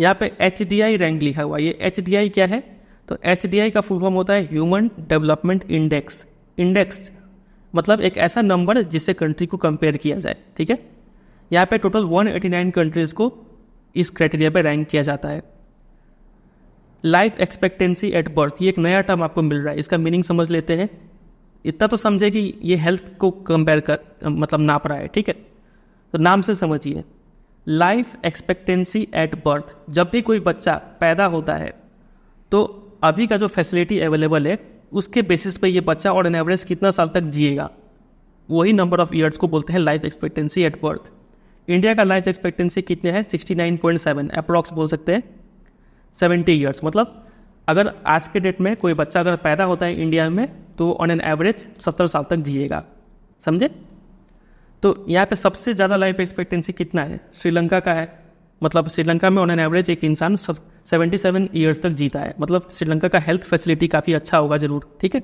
यहाँ पे एच डी आई रैंक लिखा हुआ ये एच डी आई क्या है तो एच डी आई का फुल फॉर्म होता है ह्यूमन डेवलपमेंट इंडेक्स इंडेक्स मतलब एक ऐसा नंबर जिससे कंट्री को कंपेयर किया जाए ठीक है यहाँ पे टोटल 189 कंट्रीज़ को इस क्राइटेरिया पे रैंक किया जाता है लाइफ एक्सपेक्टेंसी एट बर्थ ये एक नया टर्म आपको मिल रहा है इसका मीनिंग समझ लेते हैं इतना तो समझे कि ये हेल्थ को कंपेयर कर मतलब नाप रहा है ठीक है तो नाम से समझिए लाइफ एक्सपेक्टेंसी एट बर्थ जब भी कोई बच्चा पैदा होता है तो अभी का जो फैसिलिटी अवेलेबल है उसके बेसिस पे ये बच्चा और एन एवरेज कितना साल तक जिएगा वही नंबर ऑफ ईयर्स को बोलते हैं life expectancy at birth India का लाइफ एक्सपेक्टेंसी कितने है सेवन अप्रॉक्स बोल सकते हैं सेवेंटी ईयर्स मतलब अगर आज के डेट में कोई बच्चा अगर पैदा होता है इंडिया में तो ऑन एन एवरेज सत्तर साल तक जिएगा समझे तो यहाँ पे सबसे ज़्यादा लाइफ एक्सपेक्टेंसी कितना है श्रीलंका का है मतलब श्रीलंका में ऑन एन एवरेज एक इंसान सेवेंटी सेवन ईयर्स तक जीता है मतलब श्रीलंका का हेल्थ फैसिलिटी काफ़ी अच्छा होगा ज़रूर ठीक है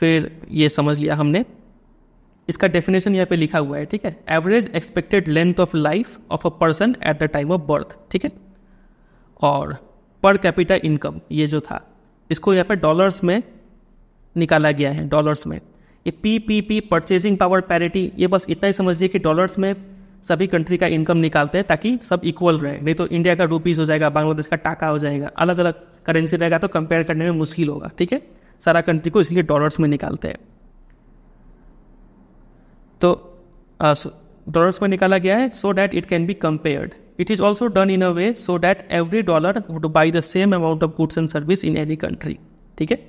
फिर ये समझ लिया हमने इसका डेफिनेशन यहाँ पे लिखा हुआ है ठीक है average expected length of life of a person at the time of birth ठीक है और पर कैपिटा इनकम ये जो था इसको यहाँ पे डॉलर्स में निकाला गया है डॉलर्स में ये P P P purchasing power parity ये बस इतना ही समझिए कि डॉलर्स में सभी कंट्री का इनकम निकालते हैं ताकि सब इक्वल रहे नहीं तो इंडिया का रुपीज़ हो जाएगा बांग्लादेश का टाका हो जाएगा अलग अलग करेंसी रहेगा तो कंपेयर करने में मुश्किल होगा ठीक है सारा कंट्री को इसलिए डॉलर्स में निकालते हैं तो डॉलर्स में निकाला गया है so that it can be compared it is also done in a way so that every dollar would buy the same amount of goods and service in any country ठीक है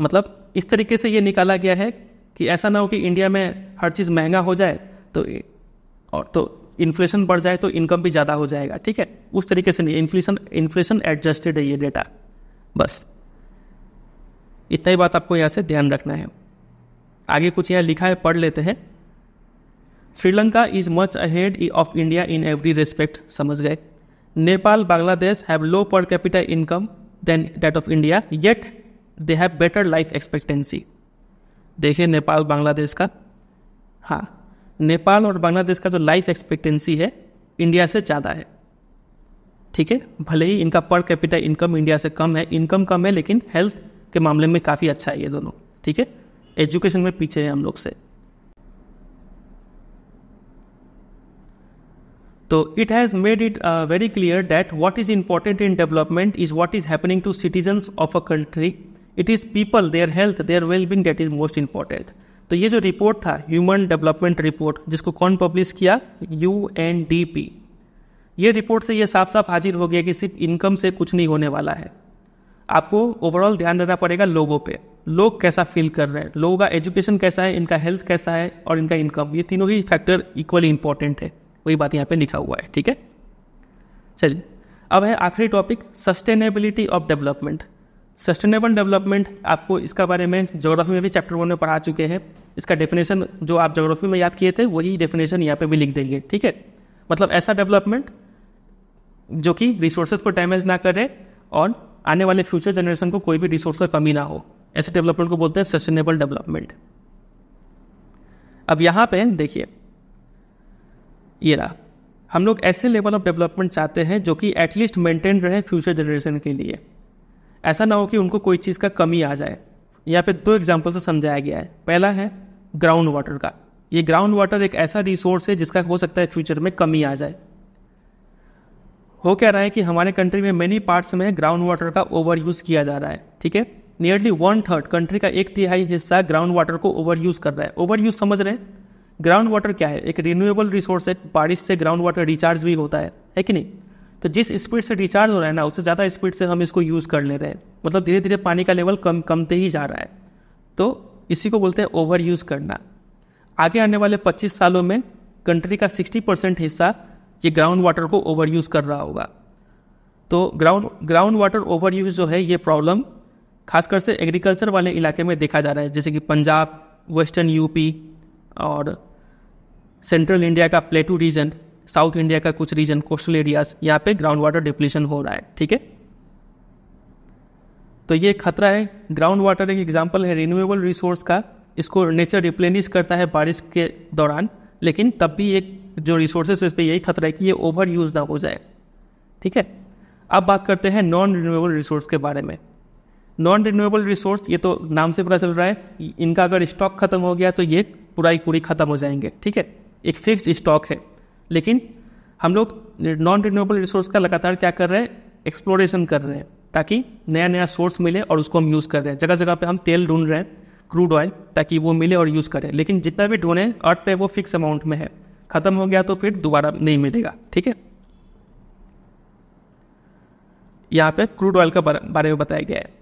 मतलब इस तरीके से ये निकाला गया है कि ऐसा ना हो कि इंडिया में हर चीज़ महंगा हो जाए तो और तो इन्फ्लेशन बढ़ जाए तो इनकम भी ज़्यादा हो जाएगा ठीक है उस तरीके से नहीं इन्फ्लेशन इन्फ्लेशन एडजस्टेड है ये डेटा बस इतना ही बात आपको यहाँ से ध्यान रखना है आगे कुछ यहाँ लिखा है पढ़ लेते हैं Sri Lanka is much ahead of India in every respect समझ गए Nepal Bangladesh have low per capital income than that of India yet they have better life expectancy देखिए नेपाल बांग्लादेश का हाँ नेपाल और बांग्लादेश का जो लाइफ एक्सपेक्टेंसी है इंडिया से ज़्यादा है ठीक है भले ही इनका पर कैपिटल इनकम इंडिया से कम है इनकम कम है लेकिन हेल्थ के मामले में काफ़ी अच्छा है ये दोनों ठीक है एजुकेशन में पीछे है हम लोग से तो it has made it very clear that what is important in development is what is happening to citizens of a country it is people their health their wellbeing that is most important तो ये जो रिपोर्ट था ह्यूमन डेवलपमेंट रिपोर्ट जिसको कौन पब्लिश किया यू एन डी पी ये रिपोर्ट से ये साफ साफ हाजिर हो गया कि सिर्फ इनकम से कुछ नहीं होने वाला है आपको ओवरऑल ध्यान देना पड़ेगा लोगों पे लोग कैसा फील कर रहे हैं लोगों का एजुकेशन कैसा है इनका हेल्थ कैसा है और इनका इनकम ये तीनों ही फैक्टर इक्वली इंपॉर्टेंट है वही बात यहाँ पे लिखा हुआ है ठीक है चलिए अब है आखिरी topic sustainability of development sustainable development आपको इसका बारे में जोग्राफी में भी चैप्टर वन में पढ़ा चुके हैं इसका डेफिनेशन जो आप जोग्राफी में याद किए थे वही डेफिनेशन यहाँ पे भी लिख देंगे ठीक है मतलब ऐसा डेवलपमेंट जो कि रिसोर्सेज को डैमेज ना करे और आने वाले फ्यूचर जनरेशन को कोई भी रिसोर्स का कमी ना हो ऐसे डेवलपमेंट को बोलते हैं सस्टेनेबल डेवलपमेंट अब यहाँ पे देखिए ये रहा हम लोग ऐसे लेवल ऑफ डेवलपमेंट चाहते हैं जो कि एटलीस्ट मेंटेन रहे फ्यूचर जनरेशन के लिए ऐसा ना हो कि उनको कोई चीज़ का कमी आ जाए यहाँ पे दो एग्जाम्पल से समझाया गया है पहला है ग्राउंड वाटर का ये ग्राउंड वाटर एक ऐसा रिसोर्स है जिसका हो सकता है फ्यूचर में कमी आ जाए हो क्या रहा है कि हमारे कंट्री में मेनी पार्ट्स में ग्राउंड वाटर का ओवर यूज़ किया जा रहा है ठीक है नियरली वन थर्ड कंट्री का एक तिहाई हिस्सा ग्राउंड वाटर को ओवर यूज़ कर रहा है ओवर यूज़ समझ रहे हैं ग्राउंड वाटर क्या है एक रिन्यूएबल रिसोर्स है बारिश से ग्राउंड वाटर रिचार्ज भी होता है है कि नहीं तो जिस स्पीड से डिचार्ज हो रहा है ना उससे ज़्यादा स्पीड से हम इसको यूज़ कर ले रहे हैं मतलब धीरे धीरे पानी का लेवल कम कमते ही जा रहा है तो इसी को बोलते हैं ओवर यूज़ करना आगे आने वाले 25 सालों में कंट्री का 60 परसेंट हिस्सा ये ग्राउंड वाटर को ओवर यूज़ कर रहा होगा तो ground ground water over use जो है ये प्रॉब्लम खासकर से एग्रीकल्चर वाले इलाके में देखा जा रहा है जैसे कि पंजाब वेस्टर्न यूपी और सेंट्रल इंडिया का प्लेटू रीजन साउथ इंडिया का कुछ रीजन कोस्टल एरियाज यहाँ पे ग्राउंड वाटर डिप्लीशन हो रहा है ठीक है तो ये खतरा है ग्राउंड वाटर एक एग्जाम्पल है रिन्यूएबल रिसोर्स का इसको नेचर रिप्लेनिश करता है बारिश के दौरान लेकिन तब भी एक जो रिसोर्सेज उस पर यही खतरा है कि ये ओवर यूज़ ना हो जाए ठीक है अब बात करते हैं नॉन रिन्यूएबल रिसोर्स के बारे में नॉन रिन्यूएबल रिसोर्स ये तो नाम से पता चल रहा है इनका अगर स्टॉक खत्म हो गया तो ये पूरा ही पूरी खत्म हो जाएंगे ठीक है एक फिक्स स्टॉक है लेकिन हम लोग नॉन रिन्यूएबल रिसोर्स का लगातार क्या कर रहे हैं एक्सप्लोरेशन कर रहे हैं ताकि नया नया सोर्स मिले और उसको हम यूज़ कर रहे हैं जगह जगह पे हम तेल ढूंढ रहे हैं क्रूड ऑयल ताकि वो मिले और यूज़ करें लेकिन जितना भी ढूंढें अर्थ पे वो फिक्स अमाउंट में है ख़त्म हो गया तो फिर दोबारा नहीं मिलेगा ठीक है यहाँ पे क्रूड ऑयल का बारे में बताया गया है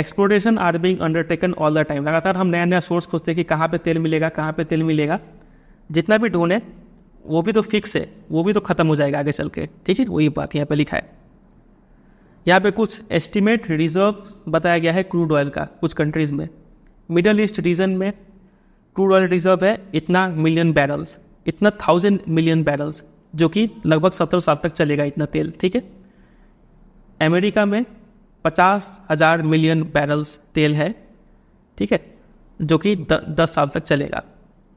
exploration are being undertaken all the time लगातार हम नया नया सोर्स खोजते हैं कि कहाँ पे तेल मिलेगा कहाँ पे तेल मिलेगा जितना भी ढूंढे वो भी तो फिक्स है वो भी तो ख़त्म हो जाएगा आगे चल के ठीक है वही बात यहाँ पे लिखा है यहाँ पे कुछ एस्टिमेट रिजर्व बताया गया है क्रूड ऑयल का कुछ कंट्रीज़ में मिडल ईस्ट रीजन में क्रूड ऑयल रिजर्व है इतना मिलियन बैरल्स इतना थाउजेंड मिलियन बैरल्स जो कि लगभग सत्रह साल तक चलेगा इतना तेल ठीक है अमेरिका में पचास हज़ार मिलियन बैरल्स तेल है ठीक है जो कि द, दस साल तक चलेगा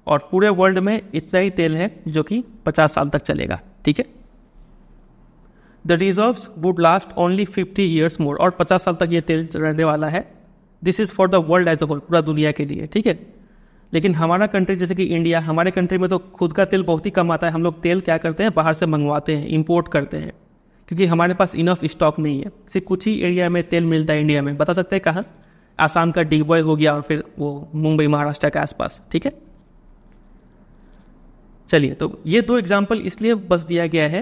और पूरे वर्ल्ड में इतना ही तेल है जो कि 50 साल तक चलेगा ठीक है the reserve would last only 50 years more और 50 साल तक ये तेल रहने वाला है this is for the world as a whole पूरा दुनिया के लिए ठीक है लेकिन हमारा कंट्री जैसे कि इंडिया हमारे कंट्री में तो खुद का तेल बहुत ही कम आता है हम लोग तेल क्या करते हैं बाहर से मंगवाते हैं इम्पोर्ट करते हैं क्योंकि हमारे पास इनफ स्टॉक नहीं है सिर्फ कुछ ही एरिया में तेल मिलता है इंडिया में बता सकते हैं कहाँ आसाम का डिगबॉय हो गया और फिर वो मुंबई महाराष्ट्र के आसपास ठीक है चलिए तो ये दो एग्जाम्पल इसलिए बस दिया गया है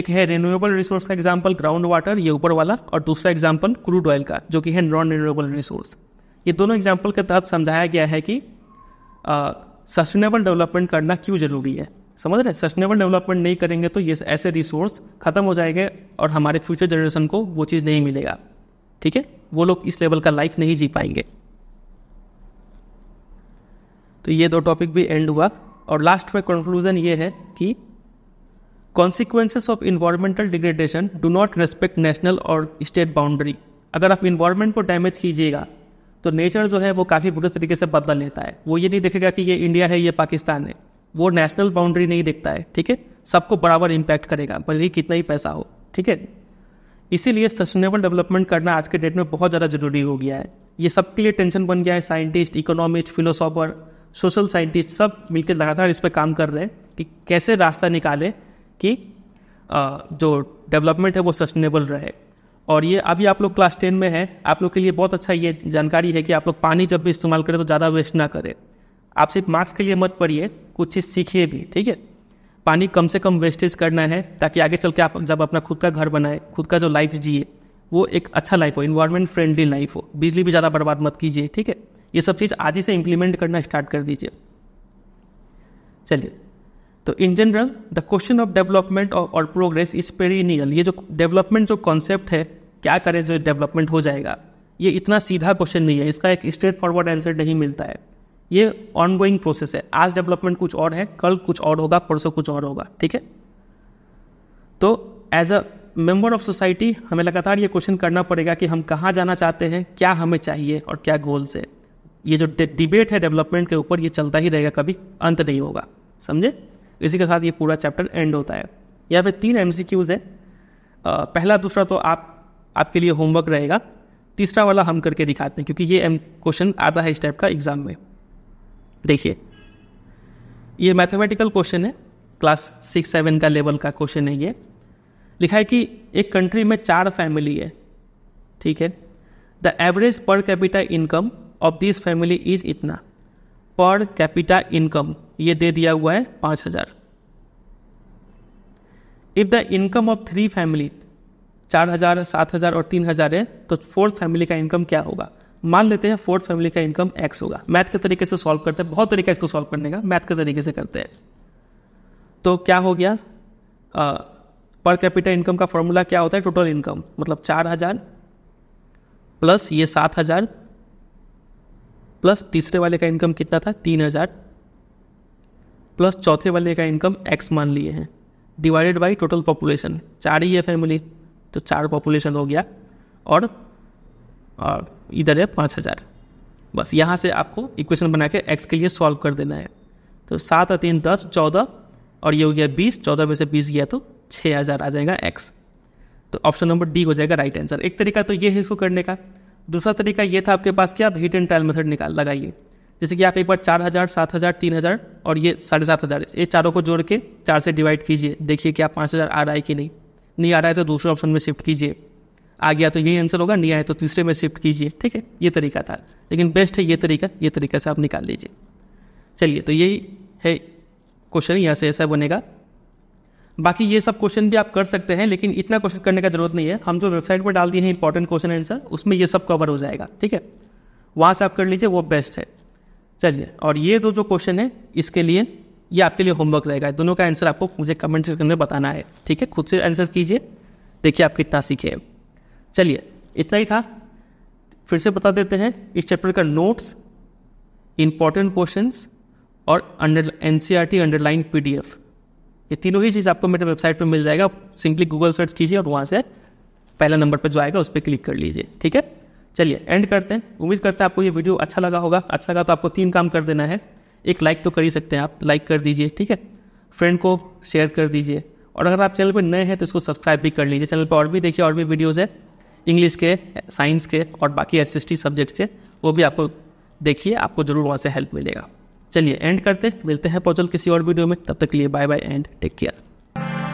एक है रिन्यूएबल रिसोर्स का एग्जाम्पल ग्राउंड वाटर ये ऊपर वाला और दूसरा एग्जाम्पल क्रूड ऑयल का जो कि है नॉन रिन्यूएबल रिसोर्स ये दोनों एग्जाम्पल के तहत समझाया गया है कि सस्टेनेबल डेवलपमेंट करना क्यों ज़रूरी है समझ रहे सस्टेनेबल डेवलपमेंट नहीं करेंगे तो ये ऐसे रिसोर्स ख़त्म हो जाएंगे और हमारे फ्यूचर जनरेशन को वो चीज़ नहीं मिलेगा ठीक है वो लोग इस लेवल का लाइफ नहीं जी पाएंगे तो ये दो टॉपिक भी एंड हुआ और लास्ट में कंक्लूजन ये है कि consequences of environmental degradation do not respect national और स्टेट बाउंड्री अगर आप इन्वायरमेंट को डैमेज कीजिएगा तो नेचर जो है वो काफ़ी बुरे तरीके से बदल लेता है वो ये नहीं देखेगा कि ये इंडिया है ये पाकिस्तान है वो नेशनल बाउंड्री नहीं देखता है ठीक है सबको बराबर इम्पैक्ट करेगा भले ही कितना ही पैसा हो ठीक है इसीलिए सस्टेनेबल डेवलपमेंट करना आज के डेट में बहुत ज़्यादा ज़रूरी हो गया है ये सबके लिए टेंशन बन गया है scientist economist philosopher social scientist सब मिलकर लगातार इस पर काम कर रहे हैं कि कैसे रास्ता निकालें कि जो डेवलपमेंट है वो सस्टेनेबल रहे और ये अभी आप लोग क्लास टेन में है आप लोग के लिए बहुत अच्छा ये जानकारी है कि आप लोग पानी जब भी इस्तेमाल करें तो ज़्यादा वेस्ट ना करें आप सिर्फ मार्क्स के लिए मत पढ़िए कुछ चीज़ सीखिए भी ठीक है पानी कम से कम वेस्टेज करना है ताकि आगे चल के आप जब अपना खुद का घर बनाए खुद का जो लाइफ जिए वो एक अच्छा लाइफ हो इन्वायरमेंट फ्रेंडली लाइफ हो बिजली भी ज़्यादा बर्बाद मत कीजिए ठीक है ये सब चीज़ आज ही से इम्प्लीमेंट करना स्टार्ट कर दीजिए चलिए तो in general the question of development और प्रोग्रेस इज पेरिनियल ये जो डेवलपमेंट जो कॉन्सेप्ट है क्या करें जो डेवलपमेंट हो जाएगा ये इतना सीधा क्वेश्चन नहीं है इसका एक स्ट्रेट फॉरवर्ड आंसर नहीं मिलता है ये ऑनगोइंग प्रोसेस है आज डेवलपमेंट कुछ और है कल कुछ और होगा परसों कुछ और होगा ठीक है तो as a member of society हमें लगातार ये क्वेश्चन करना पड़ेगा कि हम कहाँ जाना चाहते हैं क्या हमें चाहिए और क्या गोल्स है ये जो डिबेट है डेवलपमेंट के ऊपर ये चलता ही रहेगा कभी अंत नहीं होगा समझे इसी के साथ ये पूरा चैप्टर एंड होता है यहाँ पे तीन एम सी क्यूज है पहला दूसरा तो आप आपके लिए होमवर्क रहेगा तीसरा वाला हम करके दिखाते हैं क्योंकि ये एम क्वेश्चन आता है इस टाइप का एग्ज़ाम में देखिए ये मैथमेटिकल क्वेश्चन है क्लास सिक्स सेवन का लेवल का क्वेश्चन है ये लिखा है कि एक कंट्री में चार फैमिली है ठीक है the average per capita income of this family is इतना पर कैपिटा इनकम ये दे दिया हुआ है पाँच हज़ार if the income of three family चार हज़ार सात हज़ार और तीन हज़ार है तो फोर्थ फैमिली का इनकम क्या होगा मान लेते हैं फोर्थ फैमिली का इनकम एक्स होगा मैथ के तरीके से सॉल्व करते हैं बहुत तरीका इसको सॉल्व करने का मैथ के तरीके से करते हैं तो क्या हो गया पर कैपिटल इनकम का फॉर्मूला क्या होता है टोटल इनकम मतलब चार हज़ार प्लस ये सात हज़ार प्लस तीसरे वाले का इनकम कितना था तीन हज़ार प्लस चौथे वाले का इनकम एक्स मान लिए हैं डिवाइडेड बाई टोटल पॉपुलेशन चार ही है फैमिली तो चार पॉपुलेशन हो गया और, और इधर है पाँच हज़ार बस यहाँ से आपको इक्वेशन बना के एक्स के लिए सॉल्व कर देना है तो सात और तीन दस चौदह और ये हो गया बीस चौदह में से बीस गया तो छः हज़ार आ जाएगा एक्स तो ऑप्शन नंबर डी हो जाएगा राइट आंसर एक तरीका तो ये है इसको करने का दूसरा तरीका ये था आपके पास कि आप हीट एंड ट्रायल मेथड निकाल लगाइए जैसे कि आप एक बार चार हज़ार सात हज़ार तीन हज़ार और ये साढ़े सात हज़ार ये चारों को जोड़ के चार से डिवाइड कीजिए देखिए कि आप पाँच हज़ार आ रहा है कि नहीं नहीं आ रहा है तो दूसरे ऑप्शन में शिफ्ट कीजिए आ गया तो यही आंसर होगा नहीं आया तो तीसरे में शिफ्ट कीजिए ठीक है ये तरीका था लेकिन बेस्ट है ये तरीका ये तरीका से आप निकाल लीजिए चलिए तो यही है क्वेश्चन यहाँ से ऐसा बनेगा बाकी ये सब क्वेश्चन भी आप कर सकते हैं लेकिन इतना क्वेश्चन करने का जरूरत नहीं है हम जो वेबसाइट पर डाल दिए हैं इंपॉर्टेंट क्वेश्चन आंसर उसमें ये सब कवर हो जाएगा ठीक है वहाँ से आप कर लीजिए वो बेस्ट है चलिए और ये दो जो क्वेश्चन है इसके लिए ये आपके लिए होमवर्क रहेगा दोनों का आंसर आपको मुझे कमेंट सेक्शन में बताना है ठीक है खुद से आंसर कीजिए देखिए आप कितना सीखे चलिए इतना ही था फिर से बता देते हैं इस चैप्टर का नोट्स इंपॉर्टेंट क्वेश्चन और under N C R T underline P D F ये तीनों ही चीज़ आपको मेरे वेबसाइट पर मिल जाएगा सिंपली गूगल सर्च कीजिए और वहाँ से पहला नंबर पर जो आएगा उस पर क्लिक कर लीजिए ठीक है चलिए एंड करते हैं उम्मीद करते हैं आपको ये वीडियो अच्छा लगा होगा अच्छा लगा तो आपको तीन काम कर देना है एक लाइक तो कर ही सकते हैं आप लाइक कर दीजिए ठीक है फ्रेंड को शेयर कर दीजिए और अगर आप चैनल पर नए हैं तो इसको सब्सक्राइब भी कर लीजिए चैनल पर और भी देखिए और भी वीडियोज़ है इंग्लिश के साइंस के और बाकी एस सब्जेक्ट के वो भी आपको देखिए आपको ज़रूर वहाँ से हेल्प मिलेगा चलिए एंड करते हैं मिलते हैं पॉजल किसी और वीडियो में तब तक के लिए bye bye and take care